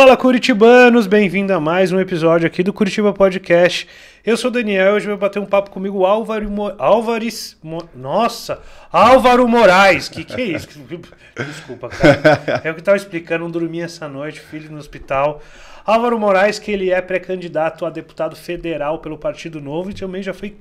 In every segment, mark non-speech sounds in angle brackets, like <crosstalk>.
Fala Curitibanos, bem-vindo a mais um episódio aqui do Curitiba Podcast. Eu sou o Daniel, hoje vai bater um papo comigo Álvaro Mo... Álvares, Mo... nossa, Álvaro Moraes. Que que é isso? Tipo, desculpa, cara. <laughs> É o que tava explicando, não dormi essa noite, filho no hospital. Álvaro Moraes, que ele é pré-candidato a deputado federal pelo Partido Novo e também já foi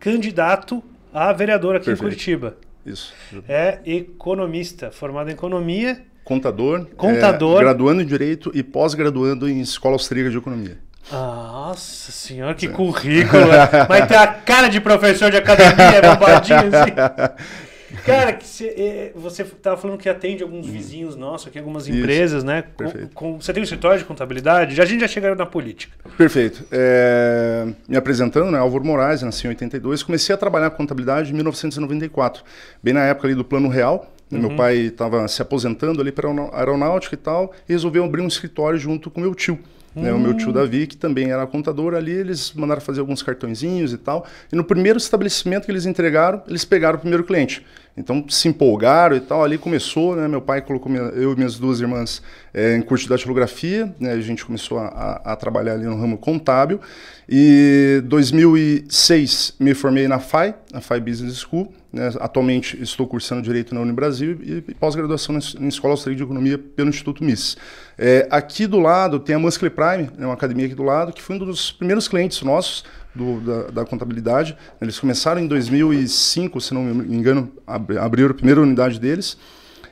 candidato a vereador aqui Perfeito. em Curitiba. Isso. É economista, formado em economia contador, contador. É, graduando em direito e pós-graduando em escola austríaca de economia. Nossa senhora, que currículo! Vai né? <laughs> ter a cara de professor de academia, bobadinho. assim. <laughs> Cara, que cê, é, você estava falando que atende alguns hum. vizinhos nossos aqui, algumas Isso, empresas, né? Perfeito. Com, com, você tem um escritório de contabilidade? a gente já chegou na política. Perfeito. É, me apresentando, né? Álvaro Moraes, nasci em 82. Comecei a trabalhar com contabilidade em 1994, bem na época ali do Plano Real. Uhum. Meu pai estava se aposentando ali para aeronáutica e tal, e resolveu abrir um escritório junto com meu tio. Né, o meu tio hum. Davi, que também era contador ali, eles mandaram fazer alguns cartõezinhos e tal. E no primeiro estabelecimento que eles entregaram, eles pegaram o primeiro cliente. Então se empolgaram e tal, ali começou, né? Meu pai colocou minha, eu e minhas duas irmãs é, em curso de datilografia, né? A gente começou a, a, a, trabalhar ali no ramo contábil. E 2006 me formei na FAI, na FAI Business School. Né? Atualmente estou cursando Direito na Unibrasil e, e pós-graduação na Escola Austríaca de Economia pelo Instituto MIS. É, aqui do lado tem a Muscle Prime, né? uma academia aqui do lado, que foi um dos primeiros clientes nossos do, da, da, contabilidade. Eles começaram em 2005, se não me engano, abriram a primeira unidade deles.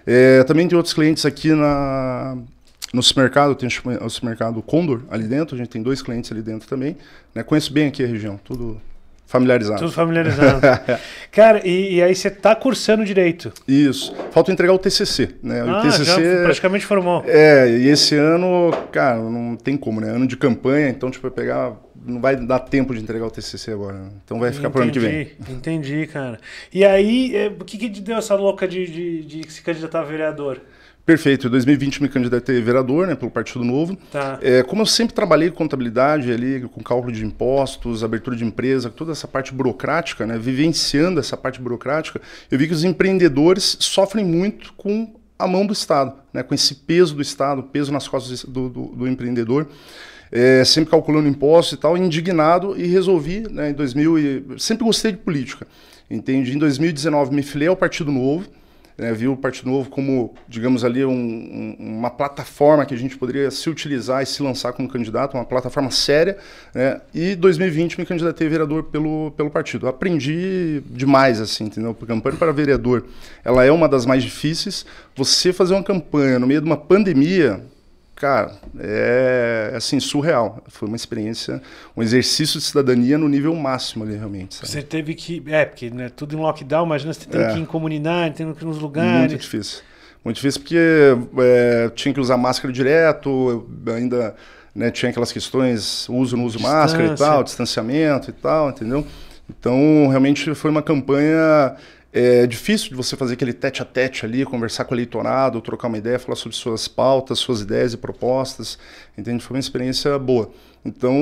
É, também tem outros clientes aqui na, no supermercado, tem o supermercado Condor ali dentro, a gente tem dois clientes ali dentro também. Né? Conheço bem aqui a região, tudo familiarizado. Tudo familiarizado. <laughs> Cara, e, e aí você está cursando direito. Isso. Falta entregar o TCC, né? O ah, TCC praticamente formou. É, e esse ano, cara, não tem como, né? Ano de campanha, então tipo, pegar não vai dar tempo de entregar o TCC agora. Né? Então vai ficar para o ano que vem. Entendi, cara. E aí, é, o que, que deu essa louca de, de, de se candidatar a vereador? Perfeito. Em 2020 me candidatei a vereador, né, pelo Partido Novo. Tá. É, como eu sempre trabalhei com contabilidade ali, com cálculo de impostos, abertura de empresa, toda essa parte burocrática, né, vivenciando essa parte burocrática, eu vi que os empreendedores sofrem muito com a mão do Estado, né, com esse peso do Estado, peso nas costas do, do, do empreendedor é, sempre calculando impostos e tal, indignado e resolvi, né, em 2000, e, sempre gostei de política, entende? Em 2019 me filiei ao Partido Novo, né, viu o Partido Novo como, digamos ali, um, um, uma plataforma que a gente poderia se utilizar e se lançar como candidato, uma plataforma séria. Né, e 2020 me candidatei a vereador pelo, pelo partido. Aprendi demais, assim, entendeu? A campanha para vereador, ela é uma das mais difíceis. Você fazer uma campanha no meio de uma pandemia, cara, é assim, surreal. Foi uma experiência, um exercício de cidadania no nível máximo ali, realmente. Sabe? Você teve que. É, porque né, tudo em lockdown, imagina você tem é. que ir em comunidade, tem que ir nos lugares. Muito difícil. Muito difícil porque é, tinha que usar máscara direto, ainda né, tinha aquelas questões, uso, não uso Distância. máscara e tal, distanciamento e tal, entendeu? Então, realmente foi uma campanha é difícil de você fazer aquele tete a tete ali, conversar com o eleitorado, trocar uma ideia, falar sobre suas pautas, suas ideias e propostas. Entende? Foi uma experiência boa. Então,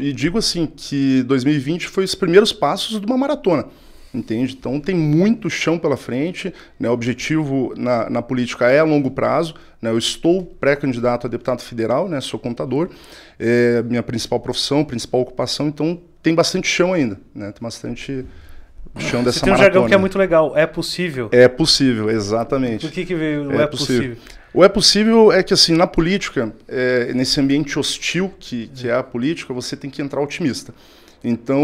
e digo assim que 2020 foi os primeiros passos de uma maratona. Entende? Então tem muito chão pela frente. Né? O objetivo na, na política é a longo prazo. Né? Eu estou pré-candidato a deputado federal, né? sou contador, é minha principal profissão, principal ocupação, então tem bastante chão ainda. Né? Tem bastante chão dessa Você tem um maratona. jargão que é muito legal. É possível. É possível, exatamente. o que, que veio é, é possível? possível? O é possível é que, assim, na política, é, nesse ambiente hostil que, que é a política, você tem que entrar otimista. Então,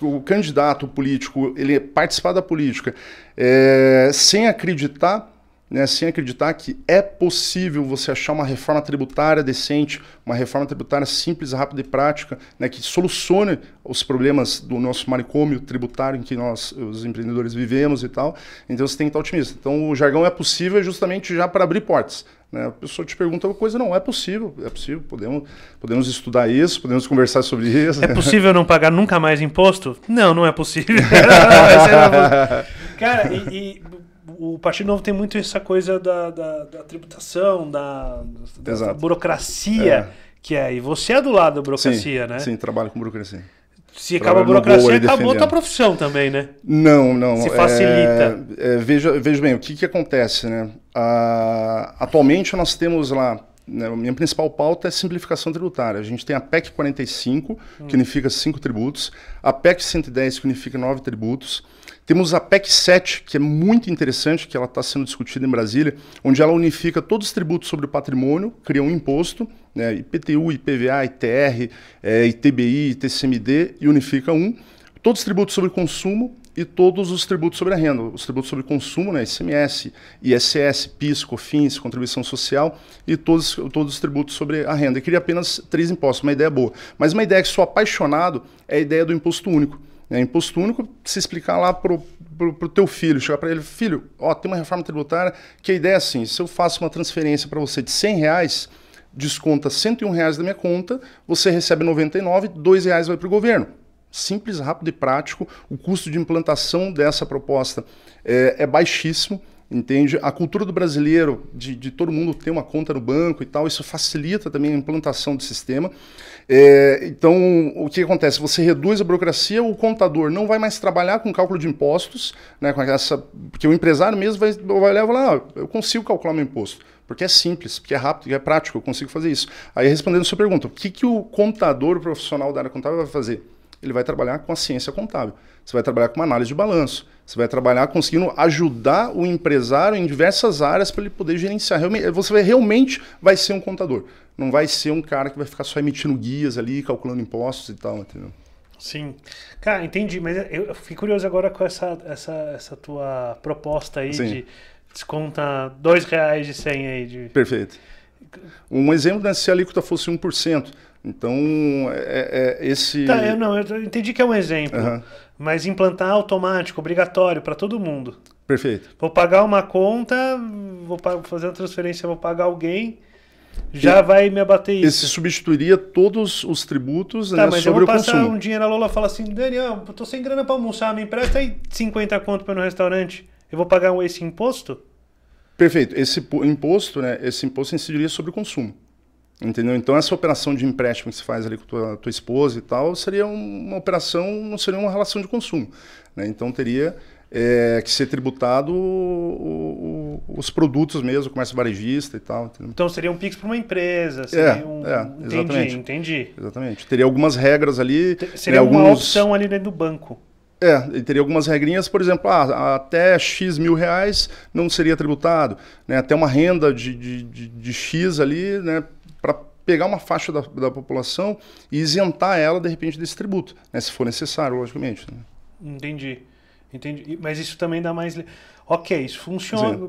o, o candidato político, ele é participar da política é, sem acreditar né, sem acreditar que é possível você achar uma reforma tributária decente, uma reforma tributária simples, rápida e prática, né, que solucione os problemas do nosso manicômio tributário em que nós, os empreendedores, vivemos e tal. Então você tem que estar otimista. Então o jargão é possível justamente já para abrir portas. Né? A pessoa te pergunta uma coisa, não, é possível, é possível, podemos, podemos estudar isso, podemos conversar sobre isso. É possível não pagar nunca mais imposto? Não, não é possível. <laughs> <laughs> É <laughs> Cara, e, e o Partido Novo tem muito essa coisa da, da, da tributação, da, da burocracia é. que é. E você é do lado da burocracia, sim, né? Sim, trabalho com burocracia. Se acaba a burocracia, acabou a tua profissão também, né? Não, não. Se facilita. É, é, veja, veja bem, o que, que acontece, né? Ah, atualmente nós temos lá né, minha principal pauta é simplificação tributária. A gente tem a PEC 45, hum. que unifica cinco tributos, a PEC 110, que unifica nove tributos, temos a PEC 7, que é muito interessante, que ela está sendo discutida em Brasília, onde ela unifica todos os tributos sobre o patrimônio, cria um imposto, né, IPTU, IPVA, ITR, é, ITBI, ITCMD, e unifica um. Todos os tributos sobre consumo e todos os tributos sobre a renda, os tributos sobre consumo, né, ICMS, ISS, PIS, COFINS, contribuição social e todos, todos os tributos sobre a renda. Eu queria apenas três impostos, uma ideia boa. Mas uma ideia que sou apaixonado é a ideia do imposto único. É imposto único, se explicar lá pro, pro, pro teu filho, chegar para ele, filho, ó, tem uma reforma tributária que a ideia é assim, se eu faço uma transferência para você de 100 reais, desconta 101 reais da minha conta, você recebe 99, 2 reais vai para o governo. Simples, rápido e prático. O custo de implantação dessa proposta é, é baixíssimo entende? A cultura do brasileiro, de, de, todo mundo ter uma conta no banco e tal, isso facilita também a implantação do sistema. É, então, o que acontece? Você reduz a burocracia, o contador não vai mais trabalhar com cálculo de impostos, né, com essa, porque o empresário mesmo vai, vai levar lá, ah, eu consigo calcular meu imposto. Porque é simples, porque é rápido, é prático, eu consigo fazer isso. Aí, respondendo a sua pergunta, o que, que o contador, o profissional da área contábil vai fazer? Ele vai trabalhar com a ciência contábil. Você vai trabalhar com uma análise de balanço você vai trabalhar conseguindo ajudar o empresário em diversas áreas para ele poder gerenciar. Realmente, eh, você vai, realmente vai ser um contador. Não vai ser um cara que vai ficar só emitindo guias ali, calculando impostos e tal, entendeu? Sim. Cara, entendi, mas eu fiquei curioso agora com essa, essa, essa tua proposta aí Sim. de desconta dois reais de 100 aí. De... Perfeito. Um exemplo, né, se a alíquota fosse 1%, então, é, é, é esse. Tá, eu não, eu entendi que é um exemplo. Uhum. Mas implantar automático, obrigatório para todo mundo. Perfeito. Vou pagar uma conta, vou fazer uma transferência, vou pagar alguém, já e vai me abater isso. Esse substituiria todos os tributos tá, né, mas sobre eu vou passar consumo. um dinheiro, a Lola fala assim, Daniel, eu tô sem grana para almoçar, me empresta aí 50 conto para ir no restaurante. Eu vou pagar esse imposto? Perfeito. Esse imposto, né, esse imposto incidiria sobre o consumo. Entendeu? Então, essa operação de empréstimo que se faz ali com tua, tua esposa e tal, seria uma operação, não seria uma relação de consumo. Né? Então, teria é, que ser tributado o, o, os produtos mesmo, o comércio varejista e tal. Entendeu? Então, seria um PIX para uma empresa. é, um... é entendi, exatamente. entendi. Exatamente. Teria algumas regras ali. Te, seria né, alguns... uma opção ali dentro do banco. É, ele teria algumas regrinhas, por exemplo, ah, até X mil reais não seria tributado, né? até uma renda de, de, de, de X ali, né? para pegar uma faixa da, da, população e isentar ela, de repente, desse tributo, né? se for necessário, logicamente. Né? Entendi. Entendi. Mas isso também dá mais. Ok, isso funciona.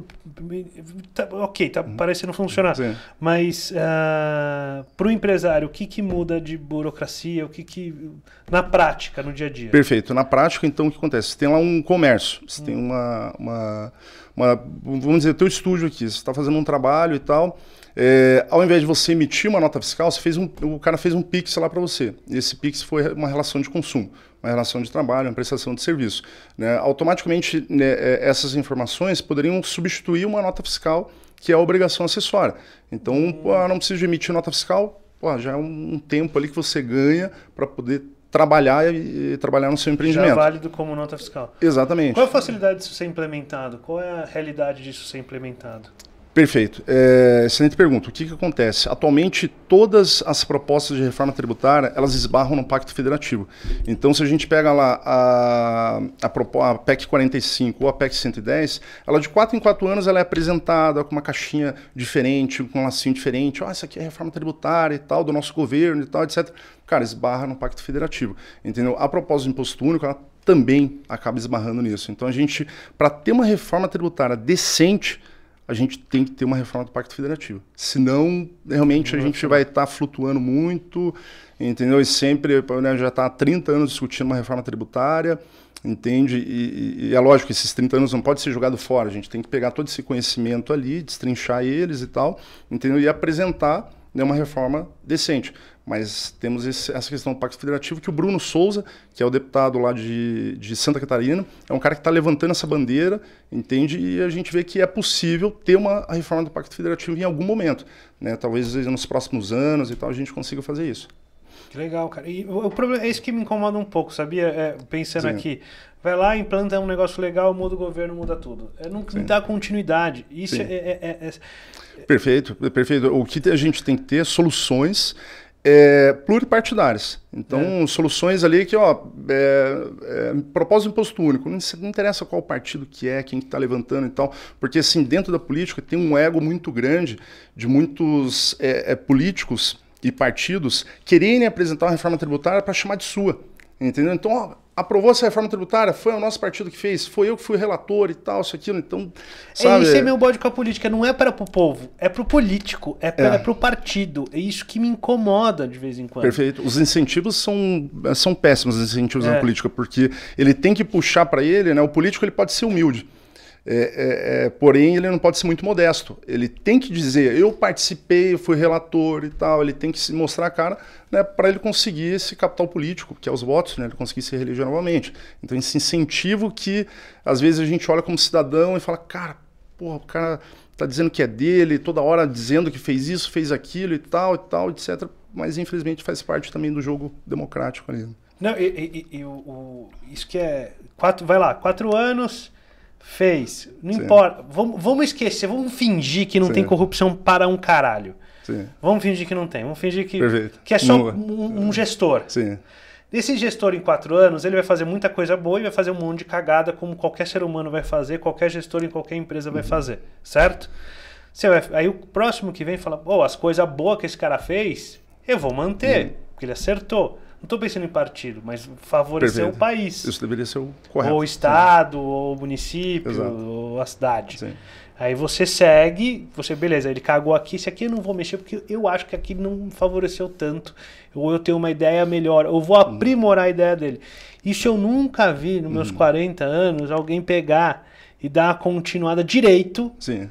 Tá, ok, tá uhum. parecendo funcionar. Sim. Mas uh, ah, para o empresário, o que, que muda de burocracia? O que, que. Na prática, no dia a dia? Perfeito. Na prática, então, o que acontece? Você tem lá um comércio, você hum. tem uma, uma, uma, Vamos dizer, teu estúdio aqui, você está fazendo um trabalho e tal. É, ao invés de você emitir uma nota fiscal, você fez um, o cara fez um Pix lá para você. Esse Pix foi uma relação de consumo, uma relação de trabalho, uma prestação de serviço. Né? Automaticamente, né, é, essas informações poderiam substituir uma nota fiscal, que é a obrigação acessória. Então, hum. ah, não preciso emitir nota fiscal, pô, já é um tempo ali que você ganha para poder trabalhar e, e, trabalhar no seu empreendimento. Já é válido como nota fiscal. Exatamente. Qual é a facilidade disso ser implementado? Qual é a realidade disso ser implementado? Perfeito. É, excelente pergunta. O que, que acontece? Atualmente, todas as propostas de reforma tributária, elas esbarram no Pacto Federativo. Então, se a gente pega lá a, a, a PEC 45 ou a PEC 110, ela de 4 em 4 anos ela é apresentada com uma caixinha diferente, com um lacinho diferente. Ah, oh, isso aqui é reforma tributária e tal, do nosso governo e tal, etc. Cara, esbarra no Pacto Federativo. Entendeu? A proposta do Imposto Único, ela também acaba esbarrando nisso. Então, a gente, para ter uma reforma tributária decente, a gente tem que ter uma reforma do Pacto Federativo. Senão, realmente, a gente vai estar tá flutuando muito, entendeu? E sempre, né, já está há 30 anos discutindo uma reforma tributária, entende? E, e, é lógico, esses 30 anos não pode ser jogado fora, a gente tem que pegar todo esse conhecimento ali, destrinchar eles e tal, entendeu? E apresentar né, uma reforma decente. Mas temos esse, essa questão do Pacto Federativo que o Bruno Souza, que é o deputado lá de, de Santa Catarina, é um cara que está levantando essa bandeira, entende? E a gente vê que é possível ter uma reforma do Pacto Federativo em algum momento. Né? Talvez nos próximos anos e tal a gente consiga fazer isso. Que legal, cara. E o, problema é isso que me incomoda um pouco, sabia? É, pensando Sim. aqui, vai lá, implanta é um negócio legal, muda o governo, muda tudo. É, não, não dá continuidade. Isso é é, é, é, é, Perfeito, perfeito. O que a gente tem que ter soluções é, pluripartidárias. Então, é. soluções ali que, ó, é, é, propósito de imposto único, não, não interessa qual partido que é, quem está que tá levantando e tal, porque, assim, dentro da política tem um ego muito grande de muitos é, é políticos e partidos quererem apresentar uma reforma tributária para chamar de sua, entendeu? Então, ó, aprovou essa reforma tributária, foi o nosso partido que fez, foi eu que fui relator e tal, isso aquilo, então. É, sabe? É, isso é meu bode com a política, não é para o povo, é para o político, é para é. é o partido. É isso que me incomoda de vez em quando. Perfeito. Os incentivos são, são péssimos, os incentivos é. na política, porque ele tem que puxar para ele, né? O político ele pode ser humilde. É, é, é, porém, ele não pode ser muito modesto. Ele tem que dizer, eu participei, eu fui relator e tal. Ele tem que se mostrar a cara né, para ele conseguir esse capital político, que é os votos, né, ele conseguir se reeleger novamente. Então, esse incentivo que, às vezes, a gente olha como cidadão e fala, cara, porra, o cara está dizendo que é dele, toda hora dizendo que fez isso, fez aquilo e tal, e tal, etc. Mas, infelizmente, faz parte também do jogo democrático ali. Né? Não, e, e, e o, o, isso que é... Quatro, vai lá, quatro anos Fez. Não Sim. importa. Vamos, vamos esquecer, vamos fingir que não Sim. tem corrupção para um caralho. Sim. Vamos fingir que não tem. Vamos fingir que, que é só um, um, gestor. Sim. Esse gestor, em quatro anos, ele vai fazer muita coisa boa e vai fazer um monte de cagada, como qualquer ser humano vai fazer, qualquer gestor em qualquer empresa uhum. vai fazer. Certo? Você vai, aí o próximo que vem fala: oh, as coisas boas que esse cara fez, eu vou manter, uhum. porque ele acertou. Estou pensando em partido, mas favorecer Perfeito. o país. Isso deveria ser o correto. Ou o estado, Sim. ou o município, Exato. ou a cidade. Sim. Aí você segue, você, beleza, ele cagou aqui, esse aqui eu não vou mexer porque eu acho que aqui não favoreceu tanto. Ou eu tenho uma ideia melhor, ou vou hum. aprimorar a ideia dele. Isso eu nunca vi nos meus 40 hum. anos alguém pegar e dar uma continuada direito. Sim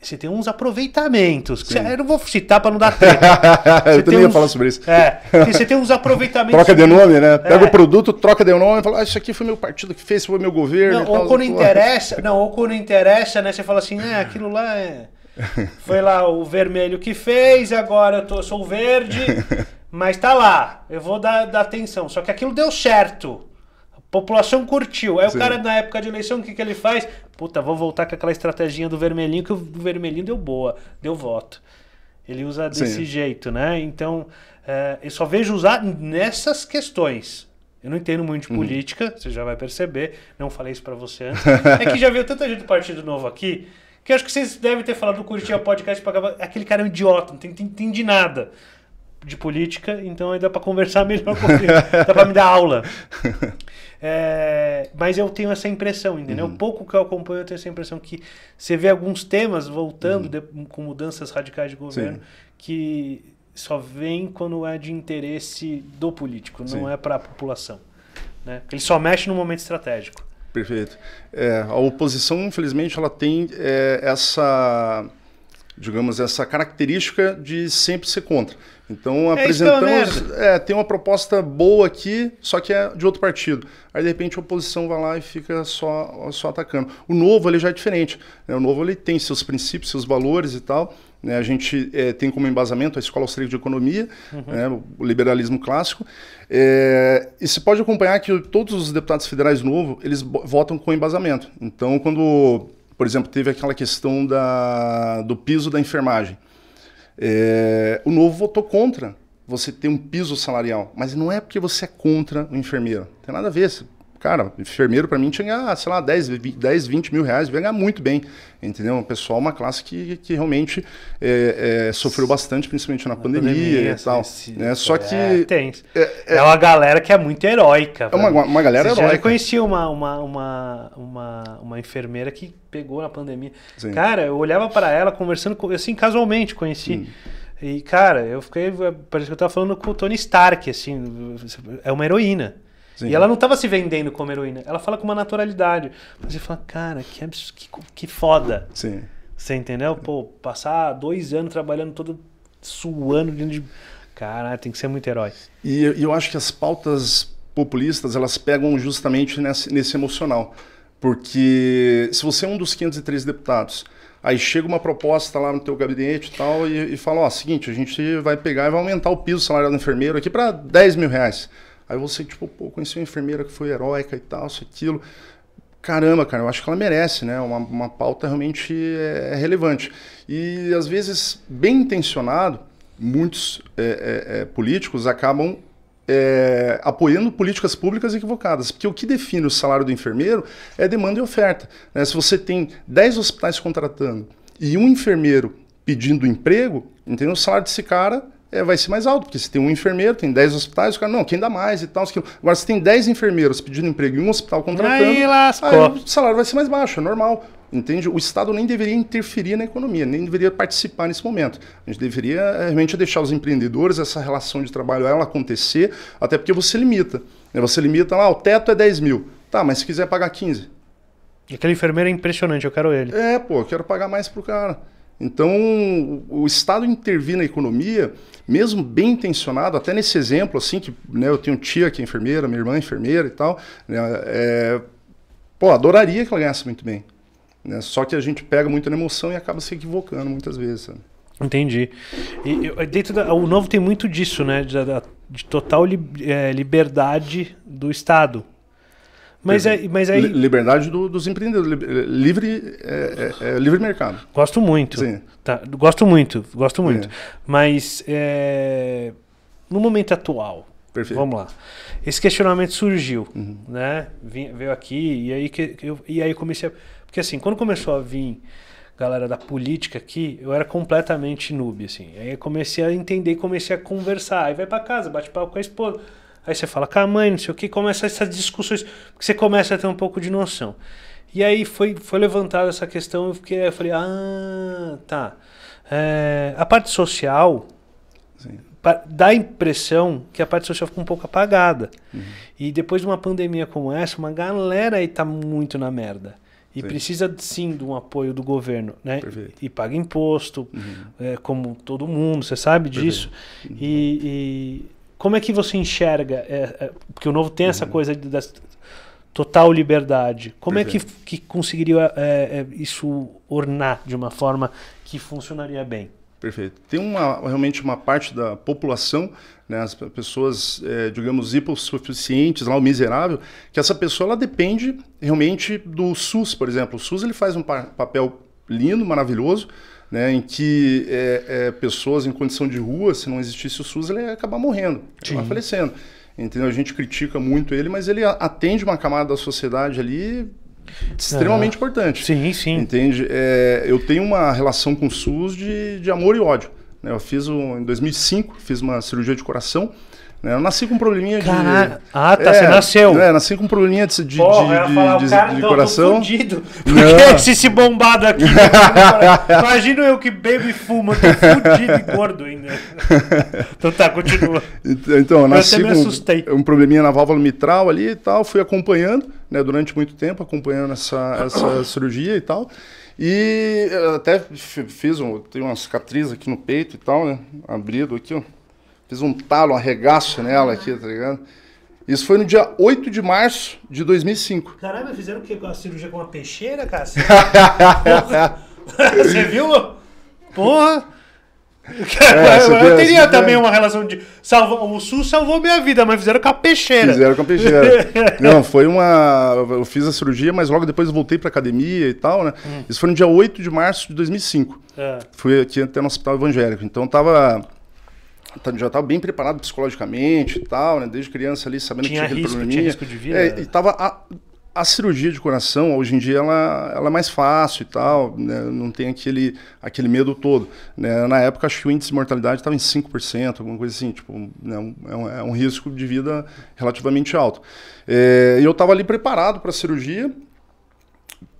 você tem uns aproveitamentos. Cê, eu não vou citar para não dar tempo. <laughs> eu também ia falar sobre isso. É, você é, tem uns aproveitamentos. troca de nome, né? Pega é. o produto, troca de nome e fala: ah, Isso aqui foi meu partido que fez, foi meu governo. Não, ou tal, quando tal. interessa, não, ou quando interessa, né? Você fala assim: ah, aquilo lá é. Foi lá o vermelho que fez, agora eu tô, sou verde, <laughs> mas tá lá, eu vou dar, dar atenção. Só que aquilo deu certo. A população curtiu. Aí Sim. o cara, na época de eleição, o que, que ele faz? puta, vou voltar com aquela estratégia do vermelhinho, que o vermelhinho deu boa, deu voto. Ele usa desse Sim. jeito, né? Então, é, eu só vejo usar nessas questões. Eu não entendo muito de uhum. política, você já vai perceber. Não falei isso para você antes. é que já veio tanta gente do Partido Novo aqui, que acho que vocês devem ter falado do Curitiba Podcast pra acabar. Aquele cara é um idiota, não entende nada de política, então aí dá pra conversar melhor com ele. dá pra me dar aula. <laughs> É, mas eu tenho essa impressão, entendeu? Uhum. Pouco que eu acompanho, eu tenho essa impressão que você vê alguns temas voltando uhum. de, com mudanças radicais de governo Sim. que só vem quando é de interesse do político, não Sim. é para a população. Né? Ele só mexe no momento estratégico. Perfeito. É, a oposição, infelizmente, ela tem é, essa, digamos, essa característica de sempre ser contra. Então é, é apresentamos, é, tem uma proposta boa aqui, só que é de outro partido. Aí de repente a oposição vai lá e fica só, só atacando. O novo ele já é diferente. Né? O novo ele tem seus princípios, seus valores e tal. Né? A gente é, tem como embasamento a escola austríaca de economia, uhum. né? o liberalismo clássico. É, e se pode acompanhar que todos os deputados federais novo eles votam com embasamento. Então quando por exemplo teve aquela questão da, do piso da enfermagem é, o novo votou contra você ter um piso salarial, mas não é porque você é contra o enfermeiro. Não tem nada a ver. Cara, enfermeiro para mim tinha, sei lá, 10, 10, 20 mil reais, ia ganhar muito bem, entendeu? Um pessoal, uma classe que, que realmente é, é, sofreu bastante, principalmente na, na pandemia, pandemia, e tal. Suicídio, né? Só é, que... É, tem. É, é, é, uma galera que é muito heróica. É uma, uma galera Você heróica. Eu conheci uma, uma, uma, uma, uma enfermeira que pegou na pandemia. Sim. Cara, eu olhava para ela conversando, assim, casualmente conheci. Hum. E, cara, eu fiquei. Parece que eu tava falando com o Tony Stark, assim. É uma heroína. Sim. E ela não estava se vendendo como heroína. Ela fala com uma naturalidade. Você fala, cara, que, que, que foda. Sim. Você entendeu? Pô, passar dois anos trabalhando todo suando dentro de. Caralho, tem que ser muito herói. E, eu acho que as pautas populistas, elas pegam justamente nesse, nesse emocional. Porque se você é um dos 503 deputados, aí chega uma proposta lá no teu gabinete e tal, e, e fala, ó, seguinte, a gente vai pegar e vai aumentar o piso salarial do enfermeiro aqui para 10 mil reais. Aí você, tipo, pô, conheci uma enfermeira que foi heróica e tal, isso, aquilo. Caramba, cara, eu acho que ela merece, né? Uma, uma pauta realmente é, é relevante. E às vezes, bem intencionado, muitos é, é, é, políticos acabam é, apoiando políticas públicas equivocadas, porque o que define o salário do enfermeiro é demanda e oferta. Né? Se você tem 10 hospitais contratando e um enfermeiro pedindo emprego, entendeu? o salário desse cara é, vai ser mais alto, porque se tem um enfermeiro, tem 10 hospitais, o cara, não, quem dá mais e tal. agora, se tem 10 enfermeiros pedindo emprego e um hospital contratando, aí, lascou. aí o salário vai ser mais baixo, é normal. Entende? O Estado nem deveria interferir na economia, nem deveria participar nesse momento. A gente deveria eh, realmente deixar os empreendedores, essa relação de trabalho, ela acontecer, até porque você limita. Né? Você limita lá, ah, o teto é 10 mil. Tá, mas se quiser pagar 15. Aquele enfermeiro é impressionante, eu quero ele. É, pô, eu quero pagar mais pro cara. Então, o Estado intervir na economia, mesmo bem intencionado, até nesse exemplo, assim, que né, eu tenho um tia que é enfermeira, minha irmã é enfermeira e tal, né, é, pô, adoraria que ela ganhasse muito bem. Né, só que a gente pega muito na emoção e acaba se equivocando muitas vezes. Sabe? Entendi. E, eu, dentro da, o novo tem muito disso, né? De, de total li, é, liberdade do Estado mas, é, mas aí. Liberdade do, dos empreendedores, livre, é, é, é, livre mercado. Gosto muito. Sim. Tá, gosto muito, gosto muito. Mas é, no momento atual, Perfeito. Vamos lá. Esse questionamento surgiu, uhum. né? Vim, veio aqui e aí que eu, e aí comecei a, porque assim, quando começou a vir galera da política aqui, eu era completamente noob assim. Aí comecei a entender, comecei a conversar, aí vai para casa, bate papo com a esposa. Aí você fala com a mãe, não sei o que, começa essas discussões, porque você começa a ter um pouco de noção. E aí foi, foi levantada essa questão, eu, fiquei, eu falei, ah, tá. É, a parte social Sim. dá a impressão que a parte social ficou um pouco apagada. Uhum. E depois de uma pandemia como essa, uma galera aí tá muito na merda. E sim. precisa sim de um apoio do governo, né? Perfeito. E paga imposto, uhum. é, como todo mundo, você sabe disso. Uhum. e, como é que você enxerga? É, é, porque o novo tem uhum. essa coisa de, total liberdade. Como Perfeito. é que, é. que conseguiria é, é, isso ornar de uma forma que funcionaria bem? Perfeito. Tem uma, realmente uma parte da população, né, as pessoas, é, digamos, hipossuficientes, lá, o miserável, que essa pessoa ela depende realmente do SUS, por exemplo. O SUS ele faz um papel lindo, maravilhoso, né, em que é, é, pessoas em condição de rua, se não existisse o SUS, ele ia acabar morrendo, ia falecendo. Entendeu? A gente critica muito ele, mas ele atende uma camada da sociedade ali extremamente importante. Sim, sim. Entende? É, eu tenho uma relação com o SUS de, de amor e ódio. Né? Eu fiz um, em 2005, fiz uma cirurgia de coração. Né? Eu nasci com um probleminha Caraca. de. Ah, tá, é, você nasceu. É, nasci com um probleminha de, de, Porra, de, de, falar, de, cara, de não, coração. Tô fudido. <laughs> Porque se se bombado aqui. <laughs> Imagina eu que bebo e fumo, eu tô fudido e gordo ainda. <laughs> então tá, continua. Então, eu nasci eu com um, um probleminha na válvula mitral ali e tal, fui acompanhando, né, durante muito tempo, acompanhando essa, essa <coughs> cirurgia e tal. E eh, até fiz um, tem uma cicatriz aqui no peito e tal, né? Abrido aqui, ó. Fiz um talo, um arregaço nela aqui, tá ligado? Isso foi no dia 8 de março de 2005. Caramba, fizeram o quê? Com a cirurgia com uma peixeira, cara? <laughs> Você viu? Porra! É, eu, teria também é. uma relação de. Salvo, o SUS salvou minha vida, mas fizeram com a peixeira. Fizeram com a peixeira. <laughs> Não, foi uma. Eu fiz a cirurgia, mas logo depois voltei pra academia e tal, né? Hum. Isso foi no dia 8 de março de 2005. É. Fui aqui até no Hospital Evangélico. Então tava Tá, já estava tá bem preparado psicologicamente e tal, né? Desde criança ali, sabendo tinha que tinha risco, tinha risco de vida. É, e tava a, a, cirurgia de coração, hoje em dia, ela, ela é mais fácil e tal, né? Não tem aquele, aquele medo todo. Né? Na época, acho que o índice de mortalidade estava em 5%, alguma coisa assim. Tipo, né? é, um, é um é risco de vida relativamente alto. É, e é, eu estava ali preparado para a cirurgia,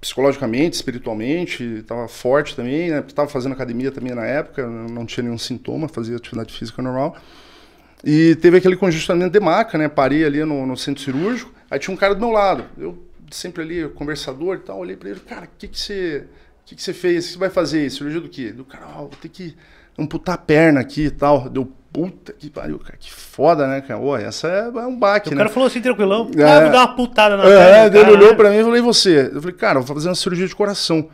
psicologicamente, espiritualmente, estava forte também, né? Estava fazendo academia também na época, não tinha nenhum sintoma, fazia atividade física normal. E teve aquele congestionamento de maca, né? Parei ali no, no centro cirúrgico, aí tinha um cara do meu lado. Eu sempre ali, conversador e tal, olhei para ele, cara, o que que você... O que, que você fez? O que você vai fazer? Cirurgia do quê? Do cara, oh, vou ter que amputar a perna aqui e tal. Deu puta que pariu, cara, que foda, né, cara? Ô, essa é, é, um baque, né? O cara né? falou assim, tranquilão, é, ah, vou dar uma putada na é, perna. É, cara, ele olhou pra mim e falei, e você? Eu falei, cara, vou fazer uma cirurgia de coração.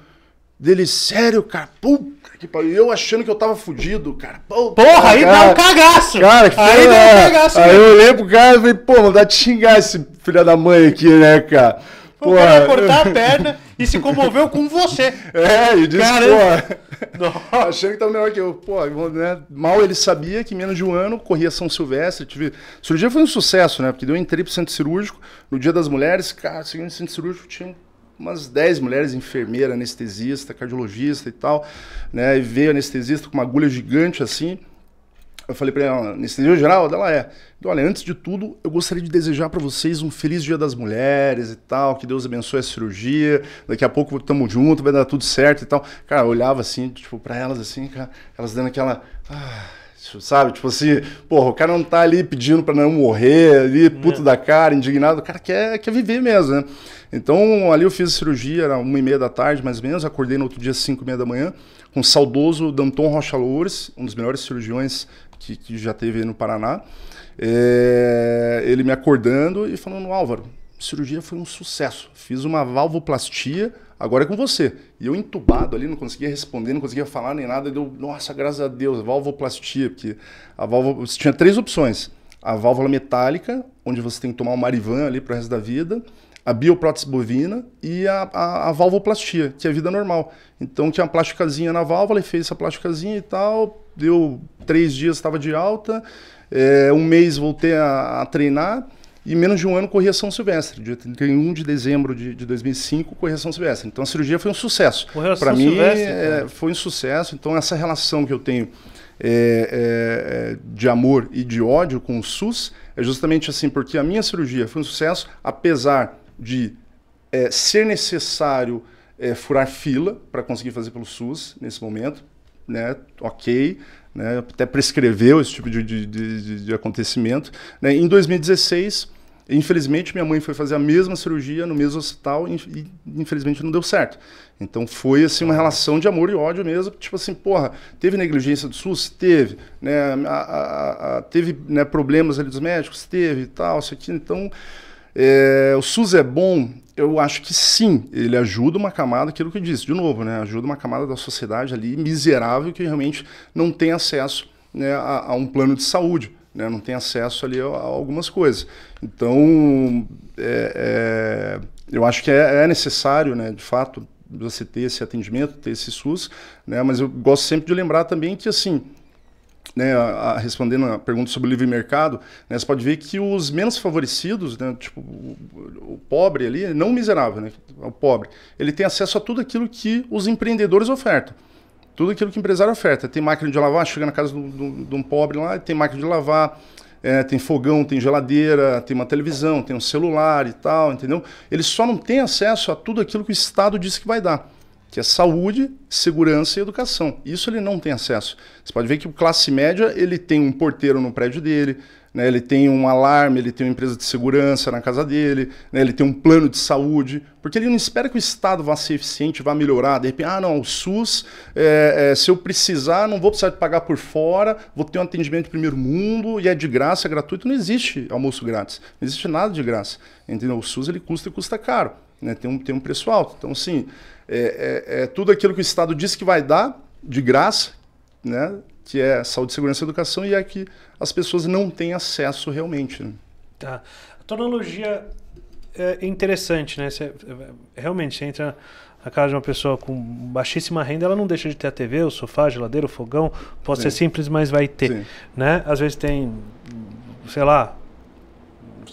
Dele, sério, cara? Puta que pariu. Eu achando que eu tava fudido, cara. Porra, cara, aí dá um cagaço. Cara, que Aí dá um é. cagaço. Aí né? eu olhei pro cara e falei, pô, não dá xingar esse filho da mãe aqui, né, cara? Pô, o cara cortar a perna <laughs> e se comoveu com você. <laughs> É, e disse, Caramba. pô, <laughs> <laughs> achando que estava melhor que eu. Pô, né? mal ele sabia que menos de um ano corria São Silvestre. Tive... Cirurgia foi um sucesso, né? Porque eu entrei pro centro cirúrgico, no dia das mulheres, cara, seguindo o centro cirúrgico tinha umas 10 mulheres, enfermeira, anestesista, cardiologista e tal, né? E veio anestesista com uma agulha gigante assim. Eu falei para ela, anestesia geral, ela é. Então, olha, antes de tudo, eu gostaria de desejar para vocês um feliz Dia das Mulheres e tal, que Deus abençoe a cirurgia, daqui a pouco tamo junto, vai dar tudo certo e tal. Cara, eu olhava assim, tipo, para elas assim, cara, elas dando aquela... Ah, tipo, sabe? Tipo assim, porra, o cara não tá ali pedindo para não morrer, ali, é. puto é. da cara, indignado, o cara quer, quer viver mesmo, né? Então, ali eu fiz a cirurgia, era uma e meia da tarde, mais ou menos, acordei no outro dia, cinco e meia da manhã, com o saudoso Danton Rocha Loures, um dos melhores cirurgiões que, que já teve aí no Paraná, é, ele me acordando e falando, Álvaro, cirurgia foi um sucesso. Fiz uma valvoplastia, agora é com você. E eu entubado ali, não conseguia responder, não conseguia falar nem nada. Deu, nossa, graças a Deus, valvoplastia, porque a válvula tinha três opções: a válvula metálica, onde você tem que tomar um marivan ali para o resto da vida, a bioprótese bovina e a, a, a valvoplastia, que é a vida normal. Então tinha uma plasticazinha na válvula, ele fez essa plasticazinha e tal, deu três dias, estava de alta, é, um mês voltei a, a, treinar e menos de um ano corria São Silvestre, dia 31 de dezembro de, de 2005, corria São Silvestre. Então a cirurgia foi um sucesso. Para mim é, foi um sucesso, então essa relação que eu tenho é, é, é, de amor e de ódio com o SUS é justamente assim, porque a minha cirurgia foi um sucesso, apesar de é, ser necessário é, furar fila para conseguir fazer pelo SUS nesse momento, né? Ok, né? até prescreveu esse tipo de, de, de, de acontecimento. Né? Em 2016, infelizmente, minha mãe foi fazer a mesma cirurgia no mesmo hospital e, infelizmente, não deu certo. Então, foi, assim, uma relação de amor e ódio mesmo. Tipo assim, porra, teve negligência do SUS? Teve. Né? A, a, a, teve né, problemas ali dos médicos? Teve e tal, isso aqui. Então... É, o SUS é bom? Eu acho que sim, ele ajuda uma camada, aquilo que eu disse, de novo, né? ajuda uma camada da sociedade ali miserável que realmente não tem acesso né, a, a um plano de saúde. Né, não tem acesso ali a, a algumas coisas. Então, é, é, eu acho que é, é, necessário, né, de fato, você ter esse atendimento, ter esse SUS, né, mas eu gosto sempre de lembrar também que, assim, né, a, a, respondendo a pergunta sobre o livre mercado, né, você pode ver que os menos favorecidos, né, tipo o, o, pobre ali, não o miserável, né, o pobre, ele tem acesso a tudo aquilo que os empreendedores ofertam. Tudo aquilo que o empresário oferta. Tem máquina de lavar, chega na casa de um pobre lá, tem máquina de lavar, é, tem fogão, tem geladeira, tem uma televisão, tem um celular e tal, entendeu? Ele só não tem acesso a tudo aquilo que o Estado disse que vai dar que é saúde, segurança e educação. Isso ele não tem acesso. Você pode ver que o classe média ele tem um porteiro no prédio dele, né, ele tem um alarme, ele tem uma empresa de segurança na casa dele, né, ele tem um plano de saúde, porque ele não espera que o Estado vá ser eficiente, vá melhorar. De repente, ah, não, o SUS, é, é, se eu precisar, não vou precisar de pagar por fora, vou ter um atendimento de primeiro mundo e é de graça, é gratuito. Não existe almoço grátis, não existe nada de graça. Entendeu? O SUS ele custa e custa caro né? tem, um, tem um preço alto. Então, assim, é, é, é tudo aquilo que o Estado disse que vai dar, de graça, né? que é saúde, segurança e educação, e é que as pessoas não têm acesso realmente. Né? Tá. A tua analogia é interessante, né? Você, realmente, você entra na casa de uma pessoa com baixíssima renda, ela não deixa de ter a TV, o sofá, a geladeira, o fogão. Pode Sim. ser simples, mas vai ter. Né? Às vezes tem, sei lá,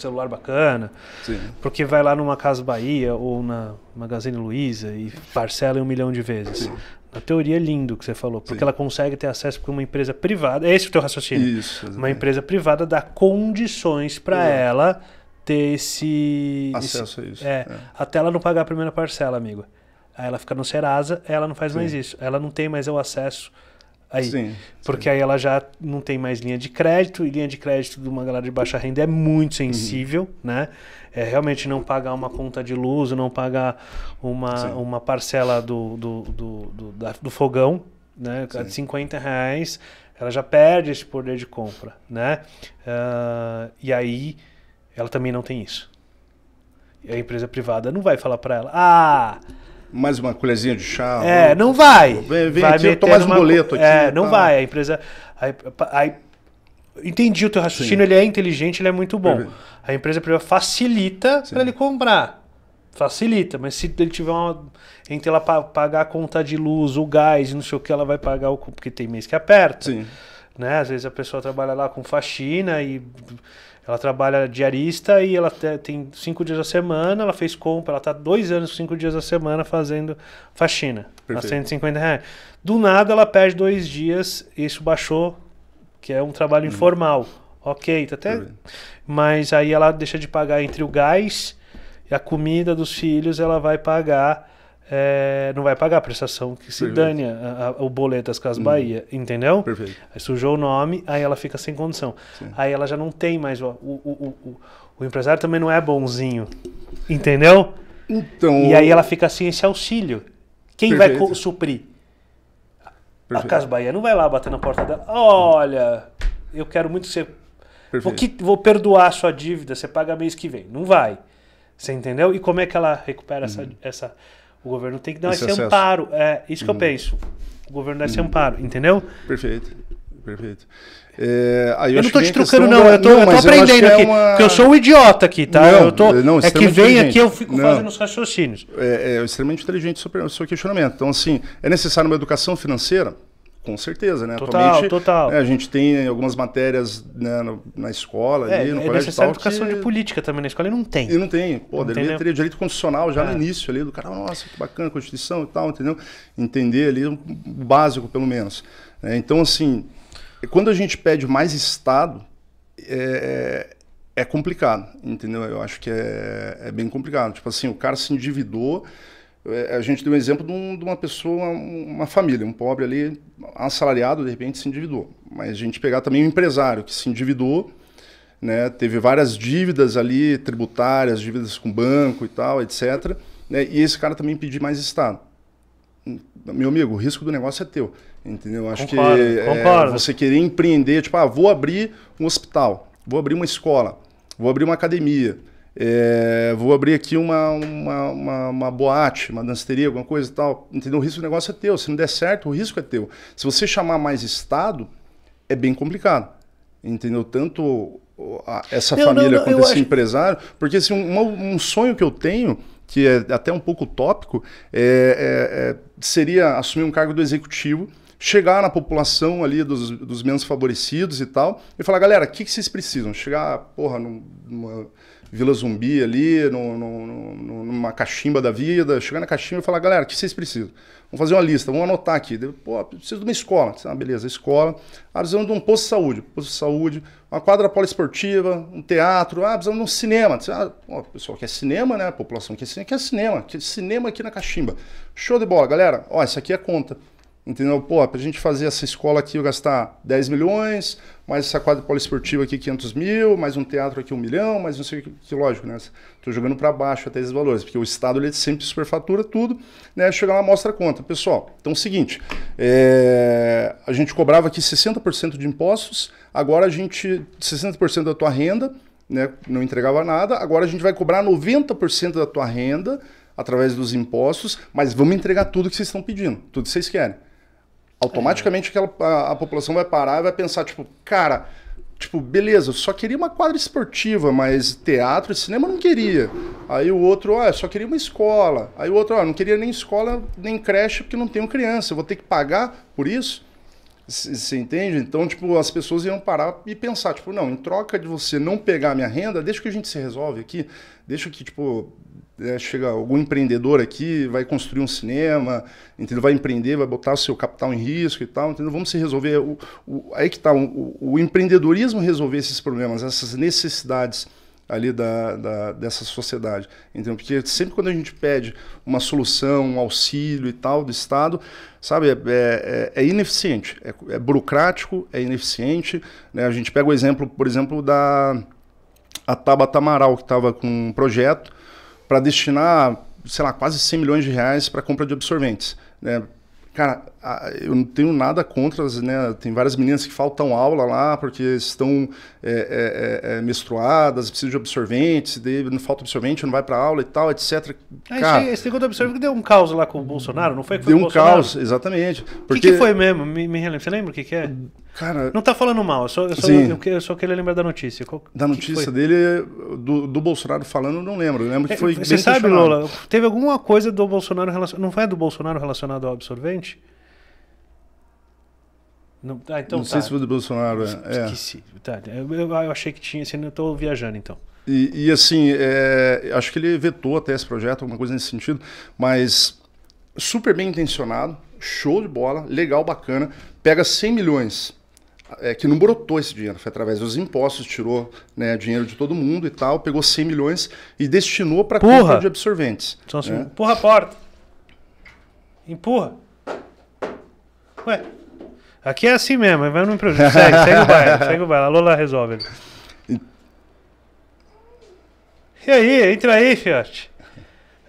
celular bacana. Sim. Porque vai lá numa Casa Bahia ou na Magazine Luiza e parcela em um milhão de vezes. Sim. Na teoria, é lindo que você falou, porque Sim. ela consegue ter acesso porque uma empresa privada. Esse é esse o teu raciocínio. Isso, uma empresa privada dá condições para ela ter esse. Acesso esse, a isso. É, é. Até ela não pagar a primeira parcela, amigo. Aí ela fica no Serasa, ela não faz mais isso. Ela não tem mais o acesso aí. Sim, porque sim. aí ela já não tem mais linha de crédito, e linha de crédito de uma galera de baixa renda é muito uhum. sensível, uhum. né? É, realmente não pagar uma conta de luz, não pagar uma, uma parcela do, do, do, do, da, do fogão, né? De 50 reais, ela já perde esse poder de compra, né? Uh, e aí ela também não tem isso. E a empresa privada não vai falar para ela, ah mais uma colherzinha de chá. É, não vai. Vem, vem vai aqui, eu mais um boleto aqui. É, não tá. vai. A empresa. Aí, aí, entendi o teu raciocínio, Sim. ele é inteligente, ele é muito bom. Perfeito. A empresa privada facilita para ele comprar. Facilita, mas se ele tiver uma. Entre ela pagar a conta de luz, o gás, não sei o que, ela vai pagar o. Porque tem mês que aperta. Sim. Né? Às vezes a pessoa trabalha lá com faxina e ela trabalha diarista e ela tem cinco dias a semana, ela fez compra, ela está dois anos, cinco dias a semana fazendo faxina. Tá Perfeito. A 150 reais. Do nada ela perde dois dias, isso baixou, que é um trabalho hum. informal. Ok, tá até. Perfeito. Mas aí ela deixa de pagar entre o gás e a comida dos filhos, ela vai pagar é, não vai pagar a prestação que se dane a, a, o boleto das Casas uhum. Bahia, entendeu? Perfeito. Aí sujou o nome, aí ela fica sem condição. Sim. Aí ela já não tem mais. o, o, o, o, empresário também não é bonzinho, entendeu? Então. E aí ela fica sem assim, esse auxílio. Quem Perfeito. vai suprir? Perfeito. A Casa Bahia não vai lá bater na porta dela. Olha, eu quero muito ser. você. Vou, vou perdoar a sua dívida, você paga mês que vem. Não vai. Você entendeu? E como é que ela recupera uhum. essa, essa o governo tem que dar esse, esse amparo. É isso que eu uhum. penso. O governo dá esse uhum. amparo, entendeu? Perfeito. Perfeito. É, eu, eu não estou te trucando, não. Da... Eu estou aprendendo eu é aqui. É uma... Porque eu sou um idiota aqui, tá? Não, eu tô... Não, é, é que vem aqui eu fico não. fazendo os raciocínios. É, é extremamente inteligente o seu, o seu questionamento. Então, assim, é necessário uma educação financeira? Com certeza, né? Total, Atualmente, total. Né, a gente tem algumas matérias né, no, na escola, é, ali, no é colégio tal, educação que... de política também na escola e não tem. E não tem. Pô, não ter direito constitucional já é. no início ali, do cara, nossa, que bacana, Constituição e tal, entendeu? Entender ali o básico, pelo menos. É, então, assim, quando a gente pede mais Estado, é, é, é complicado, entendeu? Eu acho que é, é bem complicado. Tipo assim, o cara se endividou é, a gente deu um exemplo de, um, de uma pessoa, uma família, um pobre ali, assalariado, de repente se endividou. Mas a gente pegar também um empresário que se endividou, né, teve várias dívidas ali, tributárias, dívidas com banco e tal, etc. Né, e esse cara também pedir mais Estado. Meu amigo, o risco do negócio é teu. Entendeu? Acho concordo, que concordo. É, você querer empreender, tipo, ah, vou abrir um hospital, vou abrir uma escola, vou abrir uma academia é, vou abrir aqui uma, uma, uma, uma boate, uma danceteria, alguma coisa e tal. Entendeu? O risco do negócio é teu. Se não der certo, o risco é teu. Se você chamar mais Estado, é bem complicado. Entendeu? Tanto a, essa não, família não, não, quanto esse acho... empresário. Porque assim, um, um sonho que eu tenho que é até um pouco tópico, é, é, é, seria assumir um cargo do executivo, chegar na população ali dos, dos menos favorecidos e tal, e falar, galera, o que, que, vocês precisam? Chegar, ah, porra, numa, Vila Zumbi ali, no, no, no, numa cachimba da vida, chegar na cachimba e falar, galera, o que vocês precisam? Vamos fazer uma lista, vamos anotar aqui. Pô, preciso de uma escola. Ah, beleza, escola. Ah, precisamos de um posto de saúde. Posto de saúde, uma quadra poliesportiva, um teatro. Ah, precisamos de um cinema. Ah, pô, pessoal quer cinema, né? A população quer cinema, quer cinema. Quer cinema aqui na cachimba. Show de bola, galera. Ó, isso aqui é conta. Entendeu? Pô, para a gente fazer essa escola aqui, eu gastar 10 milhões, mais essa quadra poliesportiva aqui, 500 mil, mais um teatro aqui, 1 milhão, mais não sei o que, lógico, né? Estou jogando para baixo até esses valores, porque o Estado ele sempre superfatura tudo, né? Chega lá, mostra a conta. Pessoal, então é o seguinte, é... a gente cobrava aqui 60% de impostos, agora a gente, 60% da tua renda, né? Não entregava nada, agora a gente vai cobrar 90% da tua renda através dos impostos, mas vamos entregar tudo que vocês estão pedindo, tudo que vocês querem automaticamente aquela, a, a, população vai parar e vai pensar, tipo, cara, tipo, beleza, só queria uma quadra esportiva, mas teatro e cinema não queria. Aí o outro, ó, só queria uma escola. Aí o outro, ó, não queria nem escola, nem creche, porque não tenho criança, eu vou ter que pagar por isso? Você entende? Então, tipo, as pessoas iam parar e pensar, tipo, não, em troca de você não pegar minha renda, deixa que a gente se resolve aqui, deixa que, tipo, é, chega algum empreendedor aqui, vai construir um cinema, entendeu? vai empreender, vai botar o seu capital em risco e tal, entendeu? vamos se resolver. O, o, aí que está, o, o, empreendedorismo resolver esses problemas, essas necessidades ali da, da, dessa sociedade. Entendeu? Porque sempre quando a gente pede uma solução, um auxílio e tal do Estado, sabe, é, é, é ineficiente, é, é, burocrático, é ineficiente. Né? A gente pega o exemplo, por exemplo, da a Tabata Amaral, que estava com um projeto para destinar, sei lá, quase 100 milhões de reais para compra de absorventes. Né? Cara, ah, eu não tenho nada contra, né? Tem várias meninas que faltam aula lá porque estão é, é, é, é menstruadas, precisam de absorvente, não falta absorvente, não vai para aula e tal, etc. É, Cara, esse, segundo absorvente deu um caos lá com o Bolsonaro, não foi? Que foi deu um Bolsonaro? caos, exatamente. O porque... que, que, foi mesmo? Me, me relembra, você lembra o que, que é? Cara, não tá falando mal, eu só, eu só, eu, eu só queria lembrar da notícia. Qual, da notícia dele, do, do, Bolsonaro falando, não lembro. Eu lembro que é, foi Você sabe, Lola, teve alguma coisa do Bolsonaro relacionado. Não foi do Bolsonaro relacionado ao absorvente? Não, ah, então, não tá. sei se foi do Bolsonaro. É. Esqueci. Tá, eu, eu, achei que tinha, assim, eu estou viajando então. E, e assim, é, acho que ele vetou até esse projeto, alguma coisa nesse sentido, mas super bem intencionado, show de bola, legal, bacana, pega 100 milhões é, que não brotou esse dinheiro, foi através dos impostos, tirou né, dinheiro de todo mundo e tal, pegou 100 milhões e destinou para compra de absorventes. Então, assim, né? Empurra a porta. Empurra. Ué, Aqui é assim mesmo, vai no improviso. Segue, segue o baile, <laughs> segue o baile. A Lola resolve. E aí, entra aí, Fiote.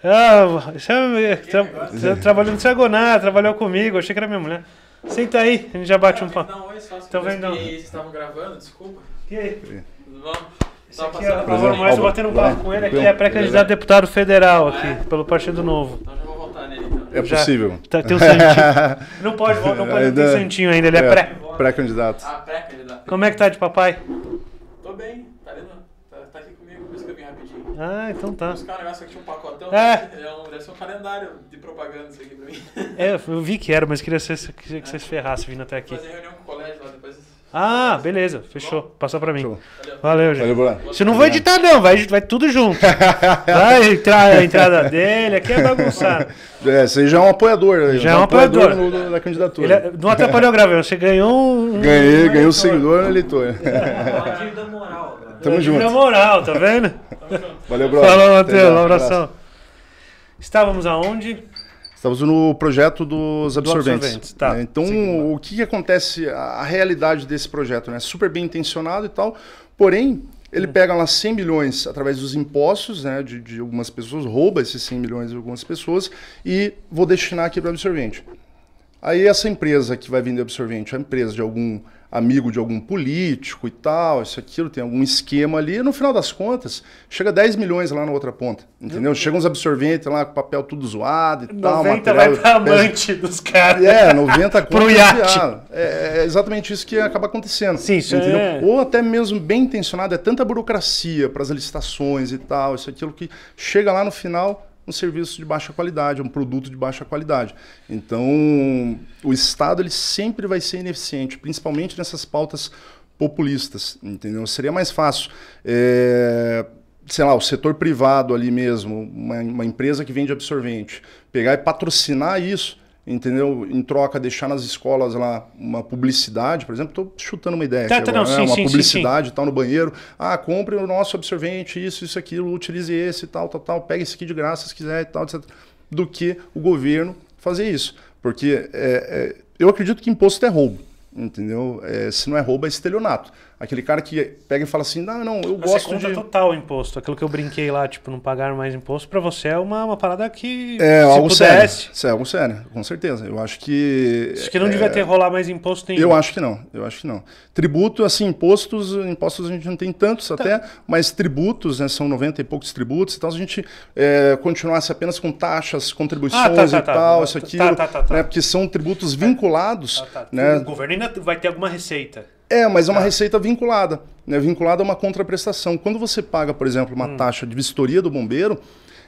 Ah, é trabalhando tra, é, é trabalhou no Diagonal, é trabalhou comigo, achei que era minha mulher. Senta aí, a gente já bate um pão. Não, oi, só então vem não. Vocês estavam gravando, desculpa. E aí? Tudo bom? Esse tá aqui é o Álvaro eu batendo um papo com ele aqui, é pré-candidato deputado federal aqui, pelo Partido Novo. Então já vou voltar nele. Então. É já, possível. Tá, tem um santinho. <laughs> não pode, não, pode, não tem santinho ainda, ele é, é pré. Pré-candidato. Ah, pré-candidato. Como é que tá de papai? Tô bem, tá vendo? Tá, tá aqui comigo, por isso que eu vim rapidinho. Ah, então tá. Os caras acham que tinha um pacotão, é. é um, deve ser um calendário de propaganda isso aqui pra mim. É, eu vi que era, mas queria que, que é. vocês ferrassem vindo até aqui. Fazer reunião com o colégio lá, depois ah, beleza, fechou. Tá Passa pra mim. Valeu, gente. Você não vai editar, não, vai, vai tudo junto. <laughs> vai entrar a entrada dele, aqui é bagunçado. É, você já é um apoiador. Né? Já é um apoiador, apoiador no, da candidatura. Ele, é, não atrapalhou a você ganhou um. Ganhei, ganhei um seguidor no eleitor. <laughs> Tamo junto. Dívida moral, tá vendo? Valeu, brother. Falou, Matheus. Um abração. Estávamos aonde? Estamos no projeto dos absorventes. Do absorvente, tá. Né? Então, o que, acontece, a realidade desse projeto, né? Super bem intencionado e tal, porém, ele é. pega lá 100 milhões através dos impostos né, de, de algumas pessoas, rouba esses 100 milhões de algumas pessoas e vou destinar aqui para o absorvente. Aí essa empresa que vai vender absorvente é a empresa de algum amigo de algum político e tal, isso aquilo, tem algum esquema ali. E no final das contas, chega 10 milhões lá na outra ponta, entendeu? Chega uns absorventes lá com papel tudo zoado e 90 tal. 90 vai pra amante dos caras. É, 90 <laughs> Pro iate. É, é, é, exatamente isso que acaba acontecendo. Sim, sim. Entendeu? É. Ou até mesmo bem intencionado, é tanta burocracia para as licitações e tal, isso aquilo que chega lá no final um serviço de baixa qualidade, um produto de baixa qualidade. Então, o Estado ele sempre vai ser ineficiente, principalmente nessas pautas populistas, entendeu? Seria mais fácil, é, sei lá, o setor privado ali mesmo, uma, uma empresa que vende absorvente, pegar e patrocinar isso entendeu? Em troca, deixar nas escolas lá uma publicidade, por exemplo, estou chutando uma ideia. Tá, tá, agora, não, né? sim, uma sim, publicidade sim, tal no banheiro. Ah, compre o nosso absorvente, isso, isso, aquilo, utilize esse, tal, tal, tal, pegue esse aqui de graça se quiser e tal, etc. Do que o governo fazer isso. Porque é, é, eu acredito que imposto é roubo, entendeu? É, se não é roubo, é estelionato. Aquele cara que pega e fala assim, não, não, eu Mas gosto você conta de... total o imposto. Aquilo que eu brinquei lá, tipo, não pagar mais imposto, para você é uma, uma parada que é, algo pudesse... Sério. É algo sério, com certeza. Eu acho que... Acho que não é... devia ter rolar mais imposto nenhum. Eu acho que não, eu acho que não. Tributo, assim, impostos, impostos a gente não tem tantos tá. até, mas tributos, né, são 90 e poucos tributos, então se a gente é, continuasse apenas com taxas, contribuições ah, tá, tá, e tá. tal, isso tá, tá, aqui, né, porque são tributos vinculados... Né? O governo ainda vai ter alguma receita. É, mas é uma tá. receita vinculada, né? vinculada a uma contraprestação. Quando você paga, por exemplo, uma hum. taxa de vistoria do bombeiro,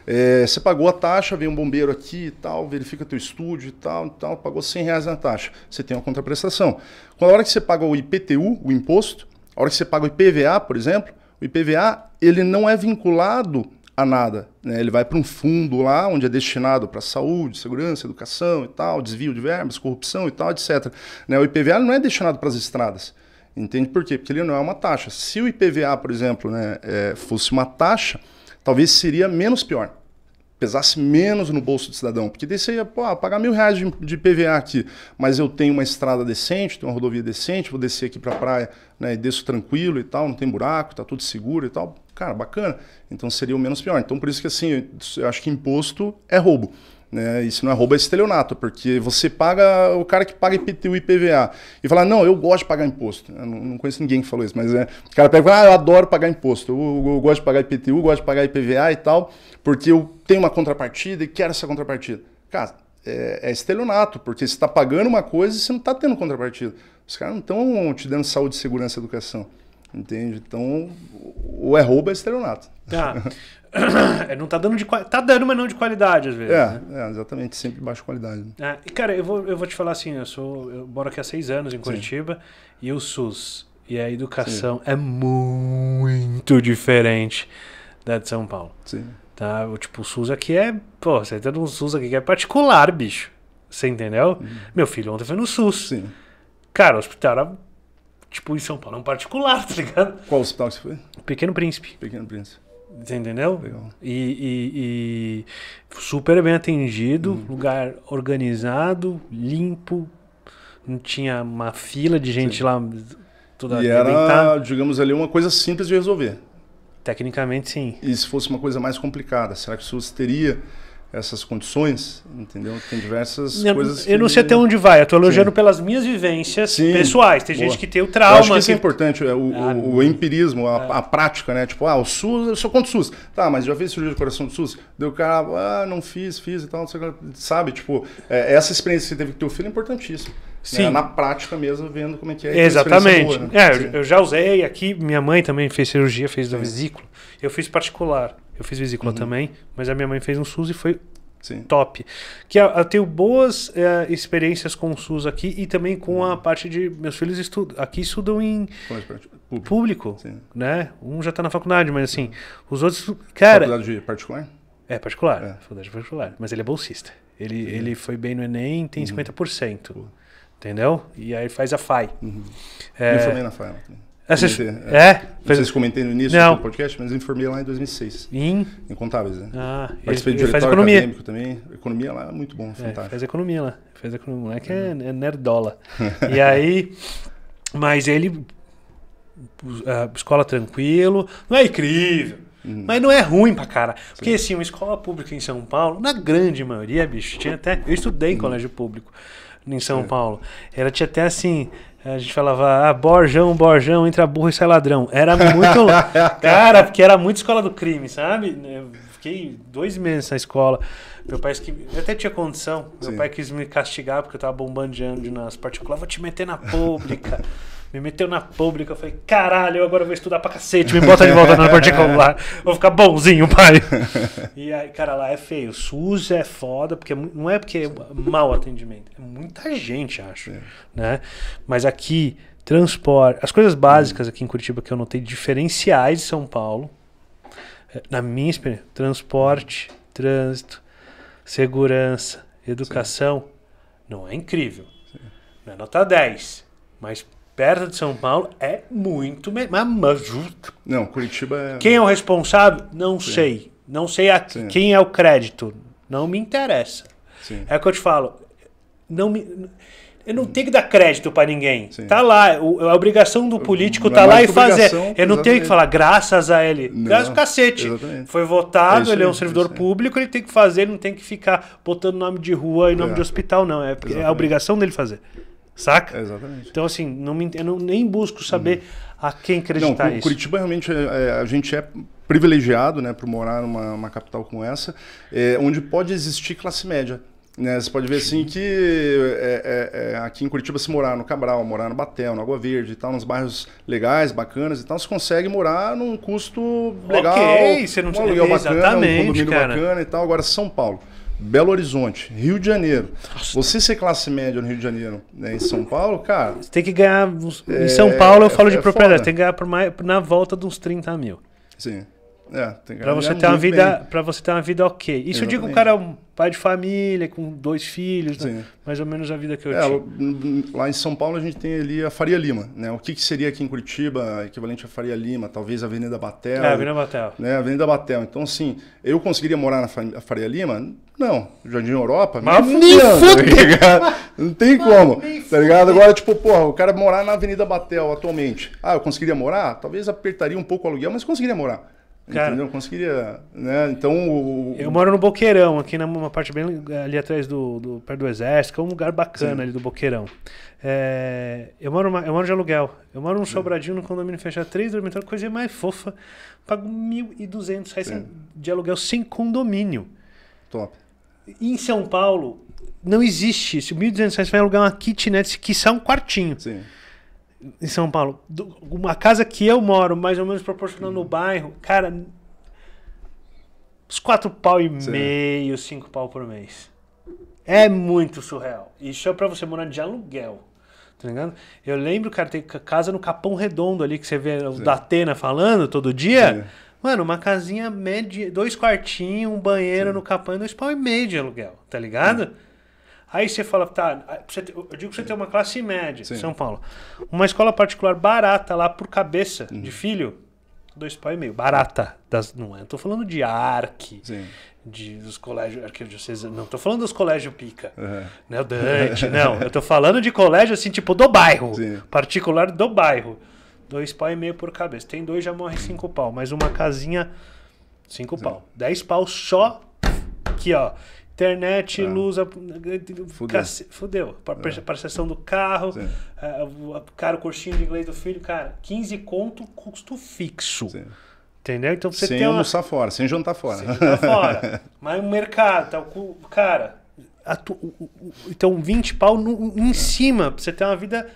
é, você pagou a taxa, vem um bombeiro aqui e tal, verifica teu estúdio e tal, e tal, pagou 100 reais na taxa. Você tem uma contraprestação. Quando a hora que você paga o IPTU, o imposto, a hora que você paga o IPVA, por exemplo, o IPVA ele não é vinculado a nada. Né? Ele vai para um fundo lá, onde é destinado para saúde, segurança, educação e tal, desvio de verbas, corrupção e tal, etc. Né? O IPVA não é destinado para as estradas. Entende por quê? Porque ele não é uma taxa. Se o IPVA, por exemplo, né, é, fosse uma taxa, talvez seria menos pior. Pesasse menos no bolso do cidadão. Porque daí você ia pô, ah, pagar mil reais de, de IPVA aqui, mas eu tenho uma estrada decente, tenho uma rodovia decente, vou descer aqui para a praia né, e desço tranquilo e tal, não tem buraco, está tudo seguro e tal. Cara, bacana. Então seria o menos pior. Então por isso que assim, eu acho que imposto é roubo. Né? Isso não é roubo, é estelionato, porque você paga o cara que paga IPTU e IPVA e fala, não, eu gosto de pagar imposto. Eu não, conheço ninguém que falou isso, mas é, o cara pega ah, eu adoro pagar imposto, eu, eu, eu gosto de pagar IPTU, gosto de pagar IPVA e tal, porque eu tenho uma contrapartida e quero essa contrapartida. Cara, é, é estelionato, porque você está pagando uma coisa e você não está tendo contrapartida. Os caras não estão te dando saúde, segurança e educação. Entende? Então, ou é roubo, é estelionato. Tá. <laughs> <coughs> É, não tá dando de Tá dando, mas não de qualidade, às vezes. É, né? é exatamente, sempre de baixa qualidade. Né? cara, eu vou, eu vou te falar assim, eu sou. Eu moro aqui há seis anos em Curitiba Sim. e o SUS e a educação Sim. é muito diferente da de São Paulo. Sim. Tá? O, tipo, o SUS aqui é. Pô, você tá num SUS aqui que é particular, bicho. Você entendeu? Uhum. Meu filho ontem foi no SUS. Sim. Cara, o hospital era tipo, em São Paulo, é um particular, <laughs> tá ligado? Qual hospital que você foi? Pequeno Príncipe. Pequeno Príncipe entendeu? E, e, e, super bem atendido, uhum. lugar organizado, limpo, não tinha uma fila de gente Sim. lá toda E era, digamos ali, uma coisa simples de resolver. Tecnicamente, sim. E se fosse uma coisa mais complicada, será que você teria essas condições, entendeu? Tem diversas eu, coisas. Eu não sei até onde vai. Eu estou elogiando Sim. pelas minhas vivências Sim. pessoais. Tem Boa. gente que tem o trauma. Eu acho que isso é que... é importante, o, ah, o, o empirismo, a, é. a, prática, né? Tipo, ah, o SUS, eu sou contra o SUS. Tá, mas já fiz cirurgia de coração do SUS? Deu o cara, ah, não fiz, fiz e tal, não sei o que. Sabe, tipo, é, essa experiência que você teve com teu filho é importantíssima. Né? Sim. Né? Na prática mesmo, vendo como é que é. Exatamente. Boa, né? É, eu, eu já usei aqui, minha mãe também fez cirurgia, fez da vesícula. Eu fiz particular. Eu fiz vesícula uhum. também, mas a minha mãe fez um SUS e foi Sim. top. Que eu, eu tenho boas é, experiências com o SUS aqui e também com a uhum. parte de meus filhos estudam aqui estudam em público, público né? Um já está na faculdade, mas assim, os outros, cara. Faculdade particular? É particular, é. faculdade particular, mas ele é bolsista. Ele, ele foi bem no Enem, tem uhum. 50%. Uhum. Entendeu? E aí faz a FAI. Uhum. É, formei na FAI. Né? Essas... É? Não Fez... sei se comentei no início Não. do podcast, mas eu informei lá em 2006. Em? Em Contábeis, né? Ah, Participei ele, do diretório economia. acadêmico também. Economia lá é muito bom, é, fantástico. É, fez economia lá. Fez economia. O moleque é, uhum. é nerdola. <laughs> e aí... Mas ele... Ah, escola tranquilo. Não é incrível. Hum. Mas não é ruim pra cara. Porque assim, uma escola pública em São Paulo, na grande maioria, bicho, tinha até. Eu estudei em hum. colégio público em São é. Paulo. Ela tinha até assim. A gente falava, ah, Borjão, Borjão, entra burro e sai ladrão. Era muito. <laughs> cara, porque era muito escola do crime, sabe? Eu fiquei dois meses na escola. Meu pai que eu até tinha condição. Meu Sim. pai quis me castigar porque eu tava bombando de nas particulares. Vou te meter na pública me meteu na pública. Eu falei, caralho, eu agora vou estudar pra cacete, me bota de volta na particular, <laughs> vou ficar bonzinho, pai. <laughs> e aí, cara, lá é feio. O SUS é foda, porque é não é porque é mau atendimento, é muita gente, acho. É. Né? Mas aqui, transporte, as coisas básicas aqui em Curitiba que eu notei diferenciais de São Paulo, eh, na minha experiência, transporte, trânsito, segurança, educação, Sim. não é incrível. Sim. Não é nota 10, mas perto de São Paulo é muito melhor. Mas, Não, Curitiba é. Quem é o responsável? Não Sim. sei. Não sei a... quem é o crédito. Não me interessa. Sim. É o que eu te falo. Não me. Eu não tenho que dar crédito para ninguém. Sim. Tá lá, é a obrigação do político não tá é lá e fazer. Eu não exatamente. tenho que falar graças a ele. Não, graças ao cacete. Exatamente. Foi votado, é ele é um servidor é público, ele tem que fazer, ele não tem que ficar botando nome de rua e nome é. de hospital, não. É, é a obrigação dele fazer. Saca? Exatamente. Então, assim, não me, eu não, nem busco saber uhum. a quem acreditar não, isso. Curitiba realmente, é, é, a gente é privilegiado né, para morar numa capital como essa, é, onde pode existir classe média. Né? Você pode ver assim que é, é, é, aqui em Curitiba, se morar no Cabral, morar no Batel, no Água Verde e tal, nos bairros legais, bacanas e tal, você consegue morar num custo legal. Ok, você não um aluguel bacana, um condomínio cara. bacana e tal. Agora, São Paulo. Belo Horizonte, Rio de Janeiro. Você ser classe média no Rio de Janeiro, né, em São Paulo, cara. Você tem que ganhar. Em é, São é, Paulo, eu é falo é, de propriedade, foda. tem que ganhar por mais, na volta de uns 30 mil. Sim. É, pra é você ter uma vida, para você ter uma vida ok. Isso Exatamente. eu digo, o cara é um pai de família, com dois filhos, né? mais ou menos a vida que eu é, Lá em São Paulo a gente tem ali a Faria Lima, né? O que, que seria aqui em Curitiba equivalente a Faria Lima? Talvez a Avenida Batel. É, Avenida Batel. Né? Avenida Batel. Então, assim, eu conseguiria morar na Faria Lima? Não. Jardim Europa? Mas nem fudendo, tá Não tem Mas como, tá ligado? Agora, tipo, porra, o cara morar na Avenida Batel atualmente. Ah, eu conseguiria morar? Talvez apertaria um pouco o aluguel, mas conseguiria morar. Cara, entendeu? Eu conseguiria, né? Então o, eu moro no Boqueirão, aqui numa parte bem ali atrás do, do perto do Exército, que é um lugar bacana Sim. ali do Boqueirão. É, eu moro uma, eu moro de aluguel, eu moro num sobradinho no condomínio fechado, três dormitórios, coisa é mais fofa, pago mil e duzentos reais Sim. de aluguel sem condomínio. Top. em São Paulo não existe isso. Mil duzentos reais vai alugar uma kitnet, que são um quartinho. Sim em São Paulo, do, uma casa que eu moro, mais ou menos proporcionando o uhum. bairro, cara, uns quatro pau e Sim. meio, cinco pau por mês. É muito surreal. Isso é pra você morar de aluguel. Tá ligado? Eu lembro, cara, tem casa no Capão Redondo ali que você vê o Sim. Datena falando todo dia. Sim. Mano, uma casinha média, dois quartinhos, um banheiro Sim. no Capão e dois pau e meio de aluguel, tá ligado? Sim. Aí você fala, tá, você, eu digo que você tem uma classe média, em São Paulo. Uma escola particular barata lá por cabeça uhum. de filho, dois pau e meio. Barata. Das, não é, tô falando de ARC, Sim. de, dos colégios arquidiocesano, não tô falando dos colégios pica, uhum. né, o Dante, <laughs> não. Eu tô falando de colégio assim, tipo do bairro, Sim. particular do bairro. Dois pau e meio por cabeça. Tem dois, já morre cinco pau, mas uma casinha, cinco Sim. pau. Dez pau só aqui, ó internet, ah. luz, fudeu, para é. a sessão do carro, uh, cara, o cursinho de inglês do filho, cara, 15 conto custo fixo. Sim. Entendeu? Então você sem tem almoçar uma... fora, sem jantar fora. Sem jantar fora. <laughs> Mas o mercado, tá, o, cara, então 20 pau no, em é. cima, pra você ter uma vida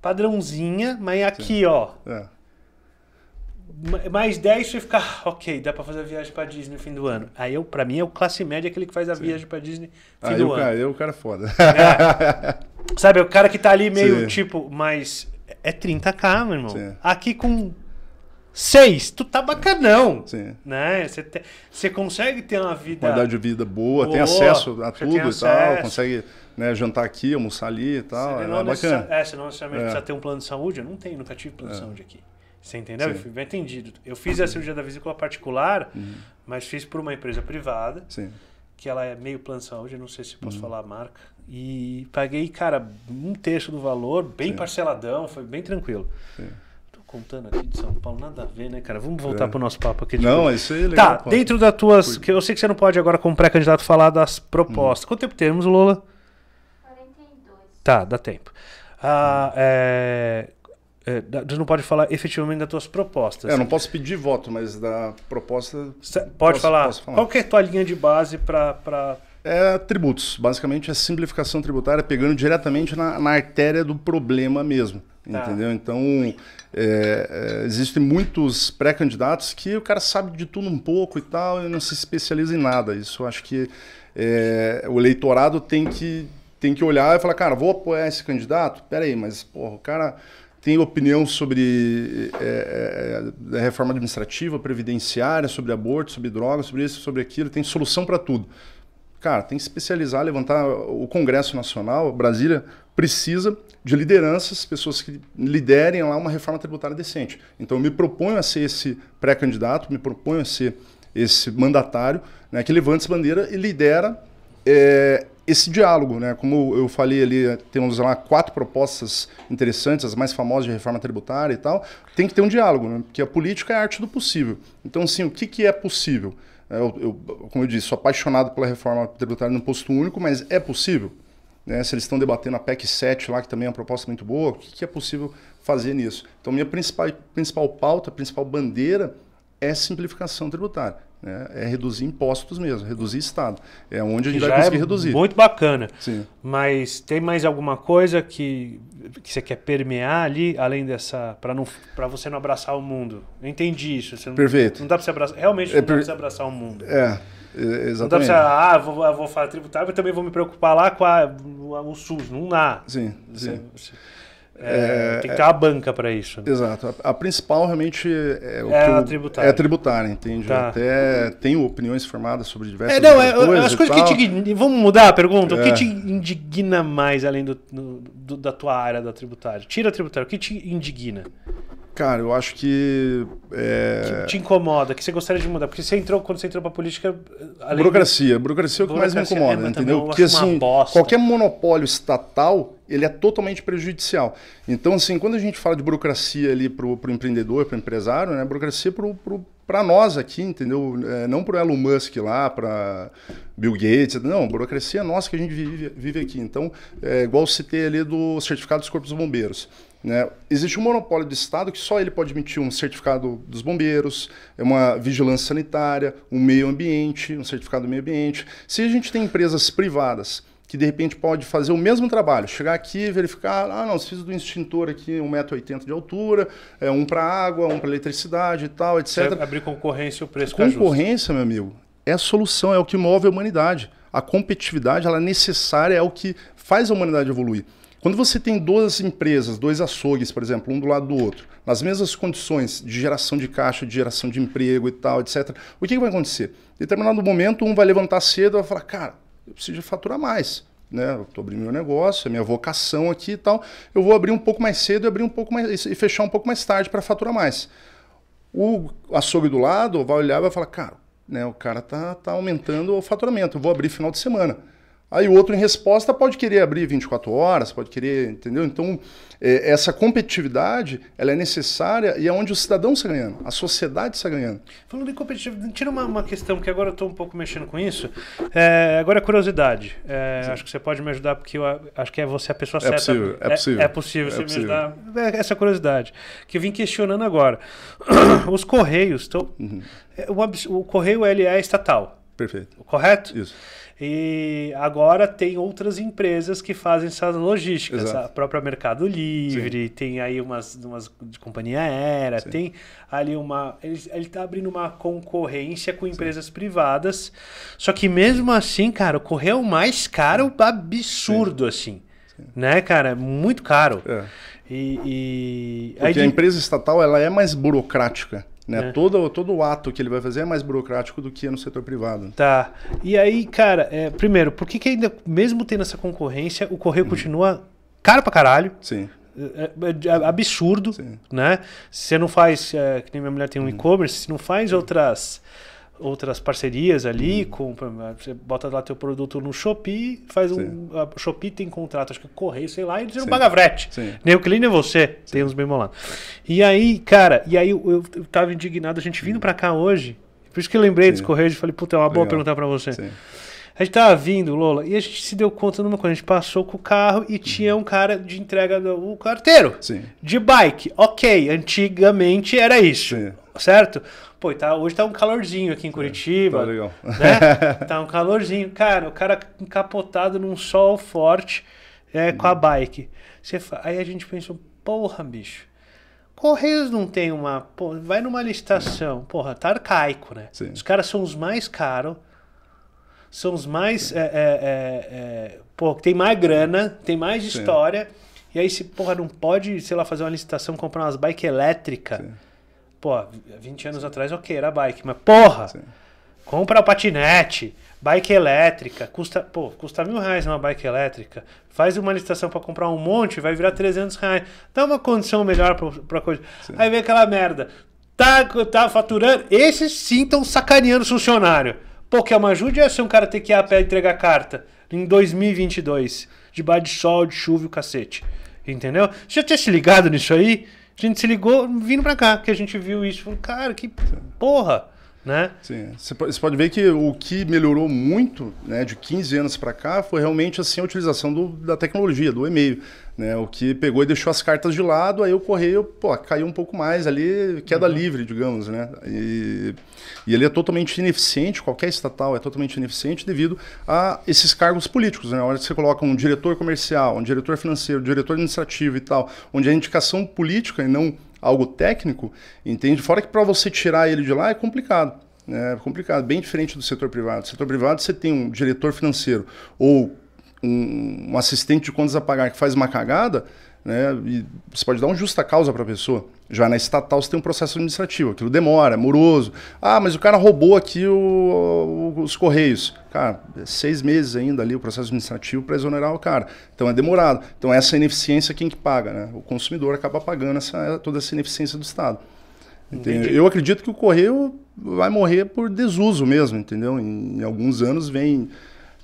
padrãozinha, mas aqui, Sim. ó. É mais 10 você ficar ah, ok, dá para fazer a viagem para Disney no fim do ano. Aí eu, para mim é o classe média aquele que faz a Sim. viagem para Disney no fim aí do o ano. Cara, aí o cara é foda. É. Sabe, o cara que tá ali meio Sim. tipo, mas é 30k, meu irmão. Sim. Aqui com 6, tu tá bacanão. Sim. Né? Você, te, você consegue ter uma vida qualidade de vida boa, boa tem acesso a tudo e tal, consegue né, jantar aqui, almoçar ali e tal. Você é, não é bacana. É, você não necessariamente é. precisa ter um plano de saúde. Eu não tenho, nunca tive plano é. de saúde aqui. Você entendeu? Eu fui bem atendido. Eu fiz a uhum. cirurgia da vesícula particular, uhum. mas fiz por uma empresa privada, Sim. que ela é meio plano de saúde, não sei se posso uhum. falar a marca. E paguei, cara, um terço do valor, bem Sim. parceladão, foi bem tranquilo. Sim contando aqui de São Paulo, nada a ver, né, cara? Vamos voltar é. pro nosso papo aqui. De não, coisa. isso aí é legal. Tá, dentro das tuas... Que eu sei que você não pode agora, como pré-candidato, falar das propostas. Uhum. Quanto tempo temos, Lula? 42. Tá, dá tempo. Ah, é... É, não pode falar efetivamente das suas propostas. É, eu não posso pedir voto, mas da proposta. Cê pode posso, falar. Posso falar. Qual que é a tua linha de base para. Pra... É tributos. Basicamente é simplificação tributária, pegando diretamente na, na artéria do problema mesmo. Tá. Entendeu? Então, é, é, existem muitos pré-candidatos que o cara sabe de tudo um pouco e tal, e não se especializa em nada. Isso eu acho que é, o eleitorado tem que, tem que olhar e falar, cara, vou apoiar esse candidato? Peraí, mas porra, o cara tem opinião sobre é, é, reforma administrativa, previdenciária, sobre aborto, sobre drogas, sobre isso, sobre aquilo, tem solução para tudo. Cara, tem que especializar, levantar o Congresso Nacional, Brasília precisa de lideranças, pessoas que liderem lá uma reforma tributária decente. Então eu me proponho a ser esse pré-candidato, me proponho a ser esse mandatário né, que levanta essa bandeira e lidera é, esse diálogo, né? Como eu falei ali, temos lá quatro propostas interessantes, as mais famosas de reforma tributária e tal. Tem que ter um diálogo, né? porque a política é a arte do possível. Então, assim, o que, que é possível? É, eu, eu, como eu disse, sou apaixonado pela reforma tributária no posto único, mas é possível? Né? Se eles estão debatendo a PEC 7 lá, que também é uma proposta muito boa, o que, que é possível fazer nisso? Então, minha principal, principal pauta, principal bandeira é simplificação tributária né, é reduzir impostos mesmo, reduzir Estado. É onde a gente vai é conseguir é reduzir. Muito bacana. Sim. Mas tem mais alguma coisa que, que você quer permear ali, além dessa. para você não abraçar o mundo? Eu entendi isso. Perfeito. Não dá para você abraçar. Realmente é não é dá para você abraçar o mundo. É. Exatamente. É, não dá para você, ah, vou, ah, vou falar tributário, mas também vou me preocupar lá com a, o SUS. Não dá. Sim, sim. Você, você... É, tem que ter uma banca para isso. Exato. A, a, principal realmente é, o é que a tributária. É a tributária, entende? Tá. Até tenho opiniões formadas sobre diversas é, não, é, coisas. As coisas que te, vamos mudar a pergunta. O que é. te indigna mais além do, do, da tua área da tributária? Tira a tributária. O que te indigna? Cara, eu acho que, é... que. te incomoda, que você gostaria de mudar. Porque você entrou, quando você entrou para política. burocracia. De... Burocracia é o que mais me incomoda, é, entendeu? Porque assim, qualquer monopólio estatal, ele é totalmente prejudicial. Então, assim, quando a gente fala de burocracia ali para o empreendedor, o empresário, né? Burocracia é pro, pro para nós aqui, entendeu? É, não para o Elon Musk lá, para Bill Gates, não, burocracia é nossa que a gente vive, vive aqui. Então, é igual citei ali do certificado dos Corpos Bombeiros. Né? Existe um monopólio do Estado que só ele pode emitir um certificado dos bombeiros, é uma vigilância sanitária, um meio ambiente, um certificado do meio ambiente. Se a gente tem empresas privadas que de repente pode fazer o mesmo trabalho, chegar aqui e verificar, ah, não, fiz do extintor aqui 1,80m de altura, é, um para água, um para eletricidade e tal, etc. Você abrir concorrência o preço Concorrência, meu amigo, é a solução, é o que move a humanidade. A competitividade ela é necessária, é o que faz a humanidade evoluir. Quando você tem duas empresas, dois açougues, por exemplo, um do lado do outro, nas mesmas condições de geração de caixa, de geração de emprego e tal, etc., o que, que vai acontecer? Em determinado momento, um vai levantar cedo e vai falar, cara, eu preciso faturar mais. Né? Eu estou abrindo meu negócio, é minha vocação aqui e tal. Eu vou abrir um pouco mais cedo e abrir um pouco mais e fechar um pouco mais tarde para faturar mais. O açougue do lado vai olhar e vai falar, cara, né, o cara tá, tá aumentando o faturamento, eu vou abrir final de semana. Aí o outro, em resposta, pode querer abrir 24 horas, pode querer, entendeu? Então, é, essa competitividade, ela é necessária e é onde o cidadão está ganhando, a sociedade está ganhando. Falando em competitividade, tira uma, uma questão, que agora eu estou um pouco mexendo com isso. É, agora é curiosidade. É, acho que você pode me ajudar, porque eu acho que é você a pessoa é certa. É é, possível, é possível, é possível. você possível. me ajudar. Essa curiosidade, que eu vim questionando agora. <coughs> Os Correios estão... Uhum. O, o Correio, ele é estatal. Perfeito. Correto? Isso. E agora tem outras empresas que fazem essas logísticas. Exato. A própria Mercado Livre, Sim. tem aí umas, umas de companhia aérea, Sim. tem ali uma. Ele está abrindo uma concorrência com empresas Sim. privadas. Só que mesmo assim, cara, correu mais caro absurdo, assim. Né, cara? Muito caro. É. E, e... Porque aí... a empresa estatal ela é mais burocrática. Né? É. Todo, todo o ato que ele vai fazer é mais burocrático do que é no setor privado. Tá. E aí, cara, é, primeiro, por que, que ainda, mesmo tendo essa concorrência, o correio uhum. continua caro pra caralho? Sim. É, é, é, é absurdo, Sim. né? Você não faz, que nem minha mulher tem um uhum. e-commerce, se não faz outras outras parcerias ali, uhum. com, você bota lá teu produto no Shopee, faz Sim. um. A Shopee tem contrato, acho que é correio, sei lá, e eles não pagam frete. Nem o cliente nem é você, Sim. tem uns bem molados. E aí, cara, e aí eu, eu, tava indignado, a gente vindo hum. pra cá hoje, por isso que eu lembrei Sim. dos correios e falei, puta, é uma Legal. boa perguntar pra você. Sim. A gente tava vindo, Lola, e a gente se deu conta de uma coisa. A gente passou com o carro e tinha uhum. um cara de entrega do um carteiro. Sim. De bike. Ok, antigamente era isso. Sim. Certo? Pô, tá, hoje tá um calorzinho aqui em é, Curitiba. É, tá legal. Né? <laughs> Tá um calorzinho. Cara, o cara encapotado num sol forte é, com a bike. Você, aí a gente pensou, porra, bicho. Correios não tem uma. vai numa licitação. Porra, tá arcaico, né? Sim. Os caras são os mais caros. São os mais. É, é, é, é, pô, tem mais grana, tem mais Sim. história. E aí, se, porra, não pode, sei lá, fazer uma licitação, comprar umas bikes elétricas. Pô, 20 anos atrás, ok, era bike, mas porra! Sim. Compra o patinete, bike elétrica, custa, pô, custa mil reais uma bike elétrica. Faz uma licitação para comprar um monte, vai virar 300 reais. Dá uma condição melhor para coisa. Sim. Aí vem aquela merda. Tá, tá faturando. Esses sim estão sacaneando o funcionário. Pô, que é uma ajuda é se um cara ter que ir a pé entregar carta em 2022, debaixo de sol, de chuva e o cacete. Entendeu? Você já tinha se ligado nisso aí? A gente se ligou vindo pra cá, que a gente viu isso. Falou, cara, que porra né? Sim. É. Você pode ver que o que melhorou muito, né, de 15 anos para cá, foi realmente assim a utilização do, da tecnologia, do e-mail, né? O que pegou e deixou as cartas de lado, aí o correio, pô, caiu um pouco mais ali, queda uhum. livre, digamos, né? E, e ele é totalmente ineficiente, qualquer estatal é totalmente ineficiente devido a esses cargos políticos, né? Onde você coloca um diretor comercial, um diretor financeiro, um diretor administrativo e tal, onde a indicação política e não algo técnico, entende? Fora que para você tirar ele de lá é complicado. Né? É complicado, bem diferente do setor privado. No setor privado, você tem um diretor financeiro ou um, um assistente de contas a pagar que faz uma cagada, né? E você pode dar um justa causa para a pessoa. Já na estatal você tem um processo administrativo, aquilo demora, é moroso. Ah, mas o cara roubou aqui o, o, os correios. Cara, é seis meses ainda ali o processo administrativo para exonerar o cara. Então é demorado. Então essa é ineficiência quem que paga, né? O consumidor acaba pagando essa, toda essa ineficiência do Estado. Eu acredito que o correio vai morrer por desuso mesmo, entendeu? Em, em alguns anos vem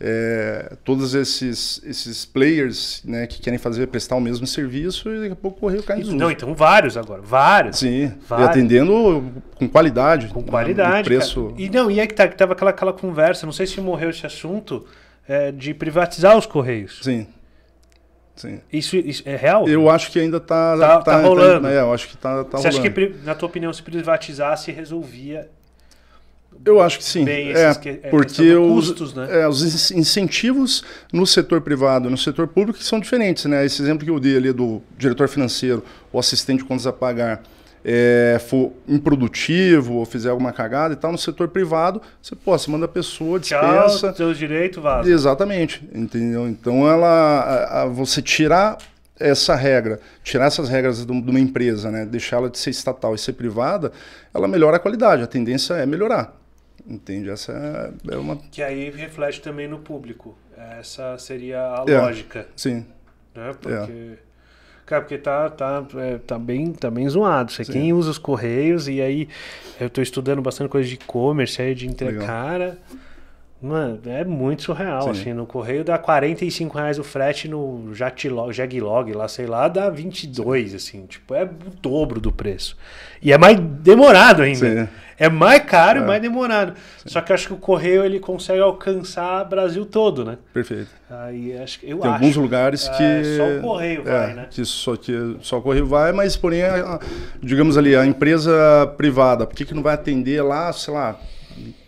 é, todos esses, esses players né, que querem fazer prestar o mesmo serviço e daqui a pouco correr cai em Não, então vários agora, vários. Sim, vários. e atendendo com qualidade. Com né, qualidade, preço. E não, e é que tá, tava aquela, aquela conversa, não sei se morreu esse assunto, é, de privatizar os correios. Sim. Sim. Isso, isso, é real? Eu acho que ainda está tá, tá, tá, tá rolando. Tá, eu acho que tá, tá Você rolando. acha que, na tua opinião, se privatizasse, resolvia eu acho que sim. Bem, é, que, é, porque os, custos, né? é, os incentivos no setor privado e no setor público são diferentes. Né? Esse exemplo que eu dei ali do diretor financeiro, o assistente de contas a pagar, é, for improdutivo ou fizer alguma cagada e tal, no setor privado, você, pô, você manda a pessoa, dispensa. Tchau, seu direito vaza. Exatamente. Entendeu? Então, ela, a, a, você tirar essa regra, tirar essas regras de uma empresa, né, deixar ela de ser estatal e ser privada, ela melhora a qualidade, a tendência é melhorar. Entende? Essa é, é uma. Que aí reflete também no público. Essa seria a é, lógica. Sim. Né? É. Porque. É. Cara, porque tá, tá, é, tá, bem, tá bem zoado. Isso quem usa os correios, e aí eu estou estudando bastante coisa de e-commerce, aí de entrecara. Legal. Mano, é muito surreal, Sim. assim, no correio dá 45 reais o frete, no Jaglog, lá, sei lá, dá 22, Sim. assim, tipo, é o dobro do preço. E é mais demorado ainda. Sim. É mais caro e é. mais demorado. Sim. Só que acho que o correio, ele consegue alcançar o Brasil todo, né? Perfeito. Aí, acho, eu Tem acho, alguns lugares é, que... É, só o correio é, vai, né? Que só, que só o correio vai, mas, porém, digamos ali, a empresa privada, por que, que não vai atender lá, sei lá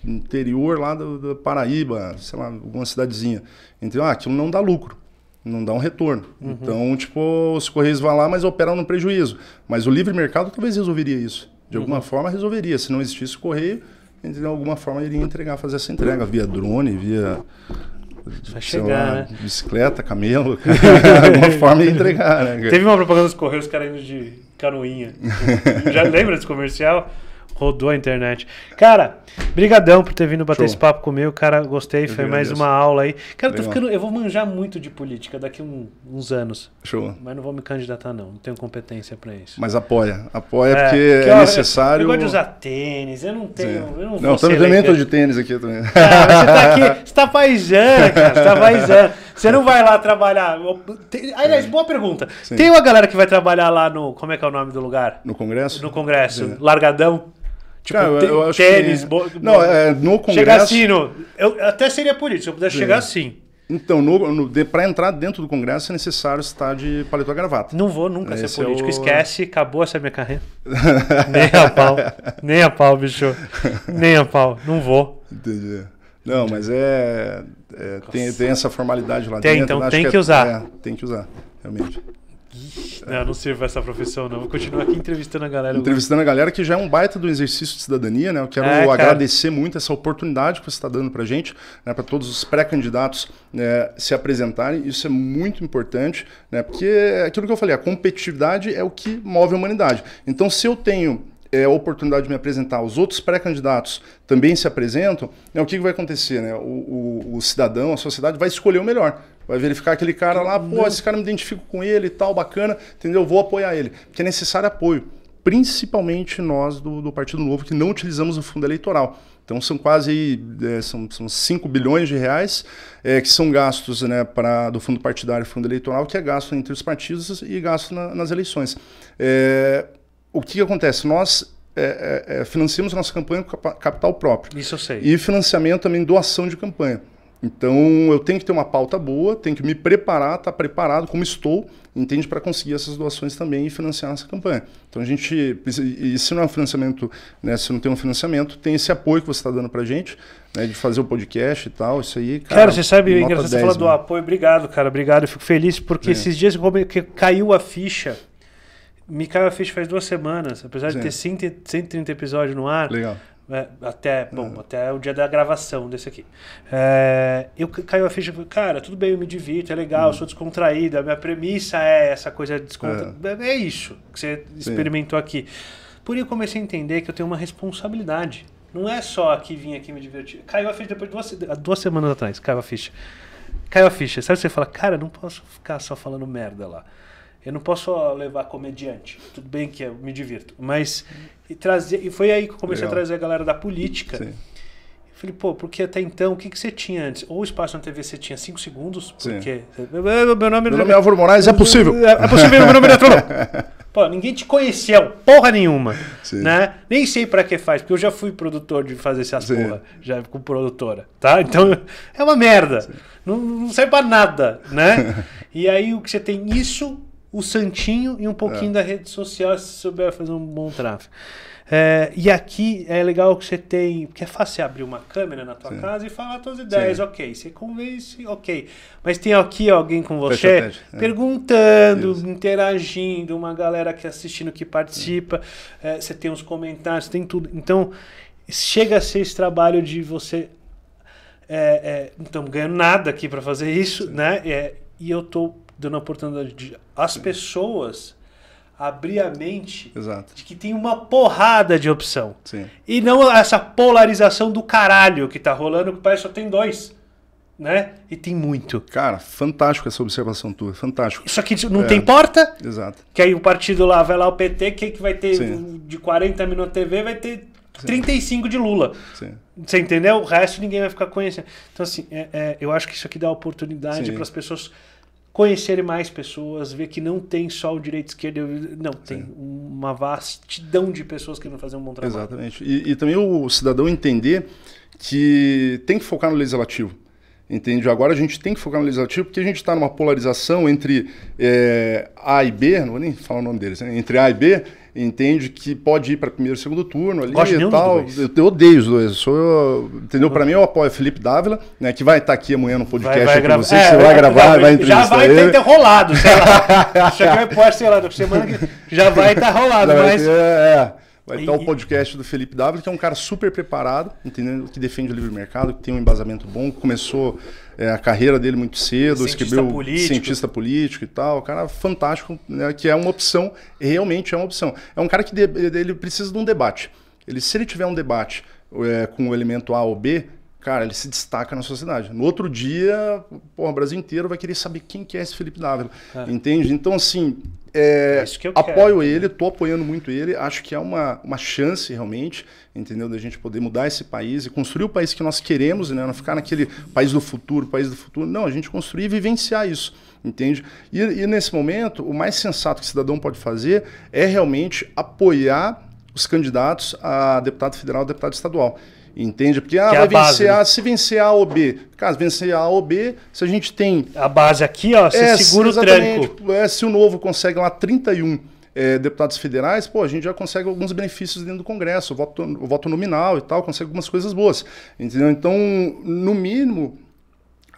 interior lá da Paraíba, sei lá, alguma cidadezinha. Então, ah, aquilo não dá lucro, não dá um retorno. Uhum. Então, tipo, os Correios vão lá, mas operam no prejuízo. Mas o livre mercado talvez resolveria isso. De alguma uhum. forma resolveria. Se não existisse o Correio, de alguma forma iria entregar, fazer essa entrega via drone, via Vai chegar, lá, né? Bicicleta, camelo, <laughs> alguma forma ia entregar, né? Teve uma propaganda dos Correios, cara indo de canoinha. <laughs> Já lembra desse comercial? Rodou a internet. Cara, brigadão por ter vindo bater Show. esse papo comigo, cara, gostei, foi mais Deus. uma aula aí. Cara, eu tô ficando, eu vou manjar muito de política daqui um, uns anos. Show. Mas não vou me candidatar não, não tenho competência para isso. Mas apoia, apoia é, porque, porque é ó, necessário. Eu, eu gosto de usar tênis, eu não tenho, Sim. eu não, vou ser também tô de tênis aqui também. Ah, você tá aqui, você tá paisana, cara, você tá paisana. Você não vai lá trabalhar. Aliás, boa pergunta. Sim. Tem uma galera que vai trabalhar lá no, como é que é o nome do lugar? No congresso? No congresso, largadão. Tipo, Cara, eu acho tênis, que... bo... Não, é, no Congresso... Chegar assim, no... Eu, até seria por isso, se eu pudesse chegar assim. Então, no, no para entrar dentro do Congresso é necessário estar de paletó e gravata. Não vou nunca Esse ser é político. É o... Esquece, acabou essa minha carreira. <laughs> nem a pau. Nem a pau, bicho. Nem a pau. Não vou. Entendi. Não, mas é. é tem, tem essa formalidade lá tem, dentro. Então tem que, que é, usar. É, tem que usar, realmente. Não, não sirvo essa profissão, não. Vou continuar aqui entrevistando a galera. Entrevistando a galera, que já é um baita do exercício de cidadania, né? Eu quero é, agradecer muito essa oportunidade que você está dando para a gente, né? para todos os pré-candidatos né? se apresentarem. Isso é muito importante, né? porque é aquilo que eu falei, a competitividade é o que move a humanidade. Então, se eu tenho é, a oportunidade de me apresentar, os outros pré-candidatos também se apresentam, né, o que, que vai acontecer? Né? O, o, o, cidadão, a sociedade vai escolher o melhor vai verificar aquele cara lá, pô, esse cara me identifico com ele e tal, bacana, entendeu? Vou apoiar ele. Porque é necessário apoio, principalmente nós do, do Partido Novo, que não utilizamos o fundo eleitoral. Então são quase é, são, são 5 bilhões de reais é, que são gastos né, pra, do fundo partidário e fundo eleitoral, que é gasto entre os partidos e gasto na, nas eleições. É, o que, que acontece? Nós é, é, é financiamos nossa campanha com capital próprio. Isso eu sei. E financiamento também doação de campanha. Então eu tenho que ter uma pauta boa, tenho que me preparar, estar tá preparado como estou, entende, para conseguir essas doações também e financiar essa campanha. Então a gente, e se não é um financiamento, né, se não tem um financiamento, tem esse apoio que você está dando para a gente, né, de fazer o podcast e tal, isso aí. Cara, cara você sabe, é engraçado 10, você falar do né? apoio, obrigado, cara, obrigado, eu fico feliz porque é. esses dias que caiu a ficha. Me caiu a ficha faz duas semanas, apesar Sim. de ter 130 episódios no ar. Legal é, até, bom, uhum. até o dia da gravação desse aqui. É, eu caiu a ficha, cara, tudo bem, eu me divirto, é legal, eu uhum. sou a minha premissa é essa coisa descontraída. É. é. é. isso que você experimentou Sim. aqui. Por isso eu comecei a entender que eu tenho uma responsabilidade. Não é só aqui vir aqui me divertir. Caiu a ficha depois de duas, duas semanas atrás, caiu a ficha. Caiu a ficha. Sabe você fala, cara, não posso ficar só falando merda lá. Eu não posso levar comediante. Tudo bem que eu me divirto. Mas e trazer, e foi aí que eu comecei Legal. a trazer a galera da política. Sim. Falei, pô, porque até então, o que, que você tinha antes? Ou o espaço na TV você tinha cinco segundos, porque. Sim. Meu nome, meu nome é Álvaro Moraes, é possível. É, é possível, meu nome não é Trono. <laughs> Pô, ninguém te conheceu, porra nenhuma. Sim. Né? Nem sei para que faz, porque eu já fui produtor de fazer essas Sim. porra, já com produtora, tá? Então é uma merda. Não, não serve pra nada, né? <laughs> e aí o que você tem isso o santinho e um pouquinho é. da rede social se souber fazer um bom tráfego. É, e aqui é legal que você tem, porque é fácil você abrir uma câmera na tua Sim. casa e falar suas ideias, Sim. ok. Você convence, ok. Mas tem aqui alguém com você é. perguntando, é. interagindo, uma galera que assistindo, que participa, é, você tem os comentários, tem tudo. Então, chega a ser esse trabalho de você. É, é, não estamos ganhando nada aqui para fazer isso, Sim. né? É, e eu estou dando a oportunidade de as pessoas abrir a mente Exato. de que tem uma porrada de opção. Sim. E não essa polarização do caralho que tá rolando, que parece que só tem dois. Né? E tem muito. Cara, fantástico essa observação tua, fantástico. Isso aqui não é. tem porta? Exato. Que aí o partido lá, vai lá o PT, que, que vai ter Sim. de 40 mil na TV, vai ter 35 de Lula. Sim. Você entendeu? O resto ninguém vai ficar conhecendo. Então, assim, é, é, eu acho que isso aqui dá oportunidade para as pessoas conhecerem mais pessoas, ver que não tem só o direito esquerdo, não, tem Sim. uma vastidão de pessoas que vão fazer um bom trabalho. Exatamente. E, e, também o cidadão entender que tem que focar no legislativo. Entende? Agora a gente tem que focar no legislativo porque a gente está numa polarização entre é, A e B, não vou nem falar o nome deles, né? entre A e B, entende que pode ir para primeiro segundo turno ali Gosto e tal. Eu, eu, odeio os dois. Sou, entendeu? Para mim eu apoio Felipe Dávila, né, que vai estar tá aqui amanhã no podcast vai, é, vai com você, é, você vai, gravar, vai entrevistar Já vai ter interrolado, sei lá. Chegar vai pode, sei lá, semana que já vai estar tá rolado, já mas... Ter, é. é. Vai estar o podcast do Felipe W, que é um cara super preparado, entendeu? que defende o livre mercado, que tem um embasamento bom, começou é, a carreira dele muito cedo, cientista escreveu político. cientista político e tal. Um cara fantástico, né? que é uma opção, realmente é uma opção. É um cara que de, ele precisa de um debate. Ele, se ele tiver um debate é, com o elemento A ou B, cara, ele se destaca na sociedade. No outro dia, porra, o Brasil inteiro vai querer saber quem que é esse Felipe Dávila. É. Entende? Então, assim, é, é apoio quero. Né? ele, tô apoiando muito ele. Acho que é uma, uma chance realmente, entendeu? Da gente poder mudar esse país e construir o país que nós queremos, né? Não ficar naquele país do futuro, país do futuro. Não, a gente construir e vivenciar isso, entende? E, e nesse momento, o mais sensato que o cidadão pode fazer é realmente apoiar os candidatos a deputado federal, deputado estadual. Entende? Porque ah, é vai é vencer base, a, né? se vencer A ou B. Caso vencer A ou B, se a gente tem. A base aqui, ó, você é, segura o tranco. É, se o novo consegue lá 31 é, deputados federais, pô, a gente já consegue alguns benefícios dentro do Congresso, o voto, o voto nominal e tal, consegue algumas coisas boas. Entendeu? Então, no mínimo,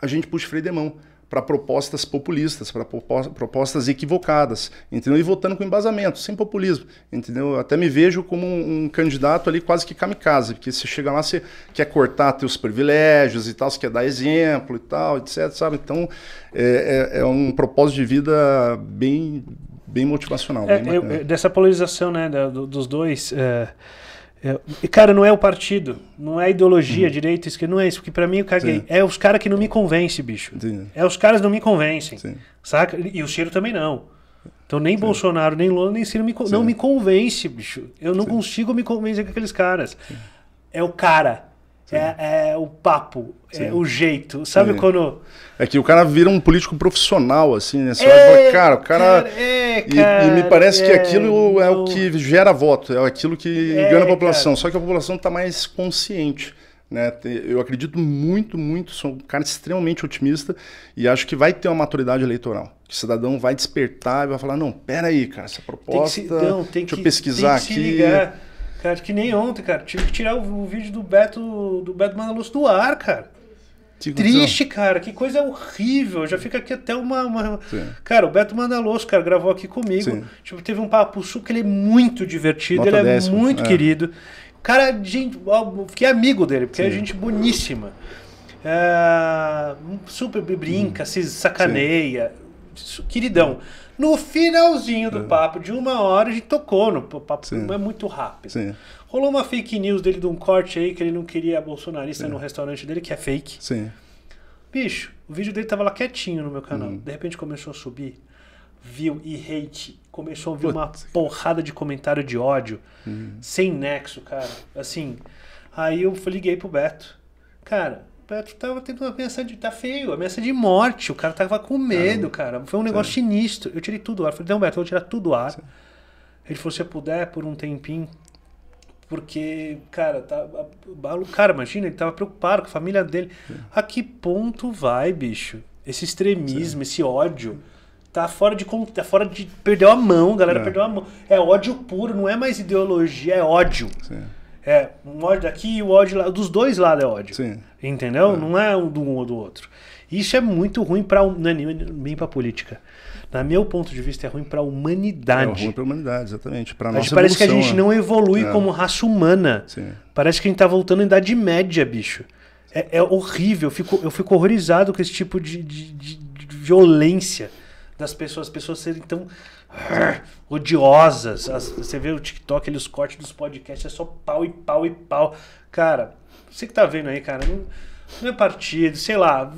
a gente puxa freio de mão para propostas populistas, para propostas equivocadas, entendeu? E votando com embasamento, sem populismo, entendeu? Eu até me vejo como um, um, candidato ali quase que kamikaze, porque você chega lá, você quer cortar teus privilégios e tal, você quer dar exemplo e tal, etc, sabe? Então, é, é, é um propósito de vida bem, bem motivacional. É, bem eu, dessa polarização, né, dos dois... É é, cara, não é o partido, não é ideologia, uhum. direita, esquerda, não é isso. Porque para mim eu caguei. Sim. É os caras que não me convencem, bicho. Sim. É os caras que não me convencem. Sim. Saca? E o Ciro também não. Então nem Sim. Bolsonaro, nem Lula, nem Ciro me, não me convence, bicho. Eu não consigo me convencer com aqueles caras. É o cara. É, é, o papo, é o jeito. Sabe Sim. É. quando. É que o cara vira um político profissional, assim, né? Você é, cara, o cara. É, cara e, e, me parece que é, aquilo é o que gera voto, é aquilo que engana é, a população. Cara. Só que a população está mais consciente. Né? Eu acredito muito, muito, sou um cara extremamente otimista e acho que vai ter uma maturidade eleitoral. Que o cidadão vai despertar e vai falar: não, peraí, cara, essa proposta. Tem que se, não, tem deixa que, eu pesquisar tem que aqui. ligar Cara, que nem ontem, cara. Tive que tirar o, o vídeo do Beto do Beto Manaluz do ar, cara. Triste, cara. Que coisa horrível. Já fica aqui até uma. uma... Cara, o Beto Mandalos, cara, gravou aqui comigo. Sim. Tipo, teve um papo suco ele é muito divertido, Nota ele décimo. é muito é. querido. Cara, gente, fiquei amigo dele, porque é Sim. é gente boníssima. É, super brinca, hum. se sacaneia. Sim queridão. No finalzinho do é. papo, de uma hora, a gente tocou no papo, Sim. é muito rápido. Sim. Rolou uma fake news dele de um corte aí que ele não queria bolsonarista no restaurante dele, que é fake. Sim. Bicho, o vídeo dele tava lá quietinho no meu canal. Hum. De repente começou a subir, viu e hate. Começou a vir uma porrada de comentário de ódio, hum. sem nexo, cara. Assim, aí eu liguei pro Beto. Cara, Petro tava tendo ameaça de. Tá feio, ameaça de morte. O cara tava com medo, cara. Foi um negócio Sim. sinistro. Eu tirei tudo do ar. Falei, não, Beto, eu vou tirar tudo do ar. Sim. Ele falou, se eu puder, por um tempinho. Porque, cara, tá, o cara, imagina, ele tava preocupado com a família dele. Sim. A que ponto vai, bicho? Esse extremismo, Sim. esse ódio. Tá fora de. Tá fora de. Perdeu a mão, galera é. perdeu a mão. É ódio puro, não é mais ideologia, é ódio. Sim. É, um ódio daqui e o ódio lá. Dos dois lados é ódio. Sim. Entendeu? É. Não é um do um ou do outro. Isso é muito ruim para não é nem para política. Na meu ponto de vista é ruim para a humanidade. É, é ruim para a humanidade, exatamente. Para nossa parece evolução, que a gente né? não evolui é. como raça humana. Sim. Parece que a gente tá voltando à idade média, bicho. É, é horrível. Eu fico, eu fico horrorizado com esse tipo de, de, de, de violência das pessoas, as pessoas serem tão odiosas. As, você vê o TikTok, os cortes dos podcasts, é só pau e pau e pau. Cara, você que tá vendo aí, cara, não, não é partido, sei lá.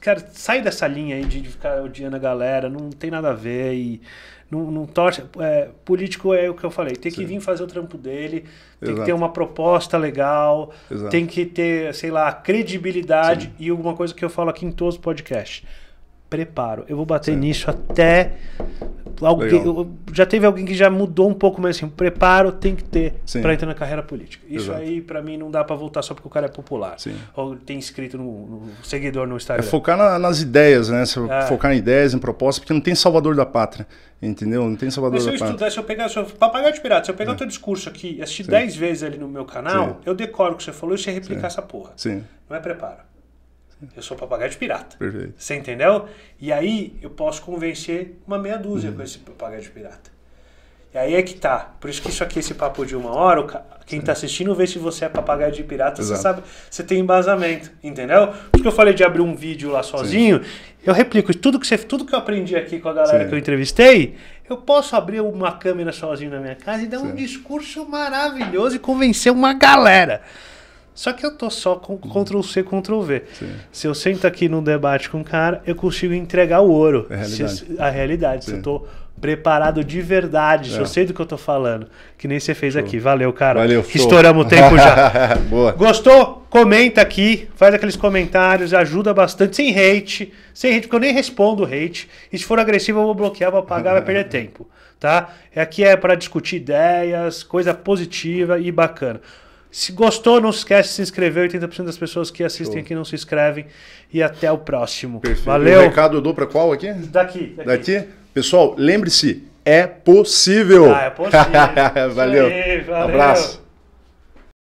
Cara, sai dessa linha aí de, de ficar odiando a galera, não tem nada a ver e não, não torce. É, político é o que eu falei, tem Sim. que vir fazer o trampo dele, tem Exato. que ter uma proposta legal, Exato. tem que ter, sei lá, credibilidade Sim. e alguma coisa que eu falo aqui em todos os podcasts. Preparo. Eu vou bater Sim. nisso até já teve alguém que já mudou um pouco, mas assim, o preparo tem que ter para entrar na carreira política. Isso Exato. aí, para mim, não dá para voltar só porque o cara é popular. Sim. Ou tem inscrito no, no, seguidor no Instagram. É focar na, nas ideias, né? Ah. Focar em ideias, em propostas, porque não tem salvador da pátria. Entendeu? Não tem salvador da pátria. Se eu estudar, se eu pegar. Se eu, papagaio de pirata, se eu pegar é. o teu discurso aqui e assistir 10 vezes ali no meu canal, Sim. eu decoro o que você falou e você replicar Sim. essa porra. Sim. Não é preparo. Eu sou papagaio de pirata. Perfeito. Você entendeu? E aí eu posso convencer uma meia dúzia uhum. com esse papagaio de pirata. E aí é que tá. Por isso que isso aqui, esse papo de uma hora, quem tá assistindo vê se você é papagaio de pirata, Exato. você sabe, você tem embasamento, entendeu? Por que eu falei de abrir um vídeo lá sozinho, Sim. eu replico tudo que, você, tudo que eu aprendi aqui com a galera Sim. que eu entrevistei, eu posso abrir uma câmera sozinho na minha casa e dar Sim. um discurso maravilhoso e convencer uma galera. Só que eu tô só com uhum. Ctrl C, Ctrl V. Sim. Se eu sento aqui num debate com um cara, eu consigo entregar o ouro. É a realidade. Se, a realidade. Se eu tô preparado de verdade, é. se eu é. sei do que eu tô falando. Que nem você fez show. aqui. Valeu, cara. Valeu, show. Estouramos o tempo já. <laughs> Boa. Gostou? Comenta aqui, faz aqueles comentários, ajuda bastante. Sem hate. Sem hate, porque eu nem respondo hate. E se for agressivo, eu vou bloquear, vou apagar, vai perder tempo. Tá? É, aqui é para discutir ideias, coisa positiva e bacana. Se gostou, não esquece de se inscrever. 80% das pessoas que assistem Show. aqui não se inscrevem. E até o próximo. Perfeito. Valeu. O recado eu dou para qual aqui? Daqui. Daqui? daqui? Pessoal, lembre-se, é possível. Ah, é possível. <laughs> valeu. valeu. Um abraço.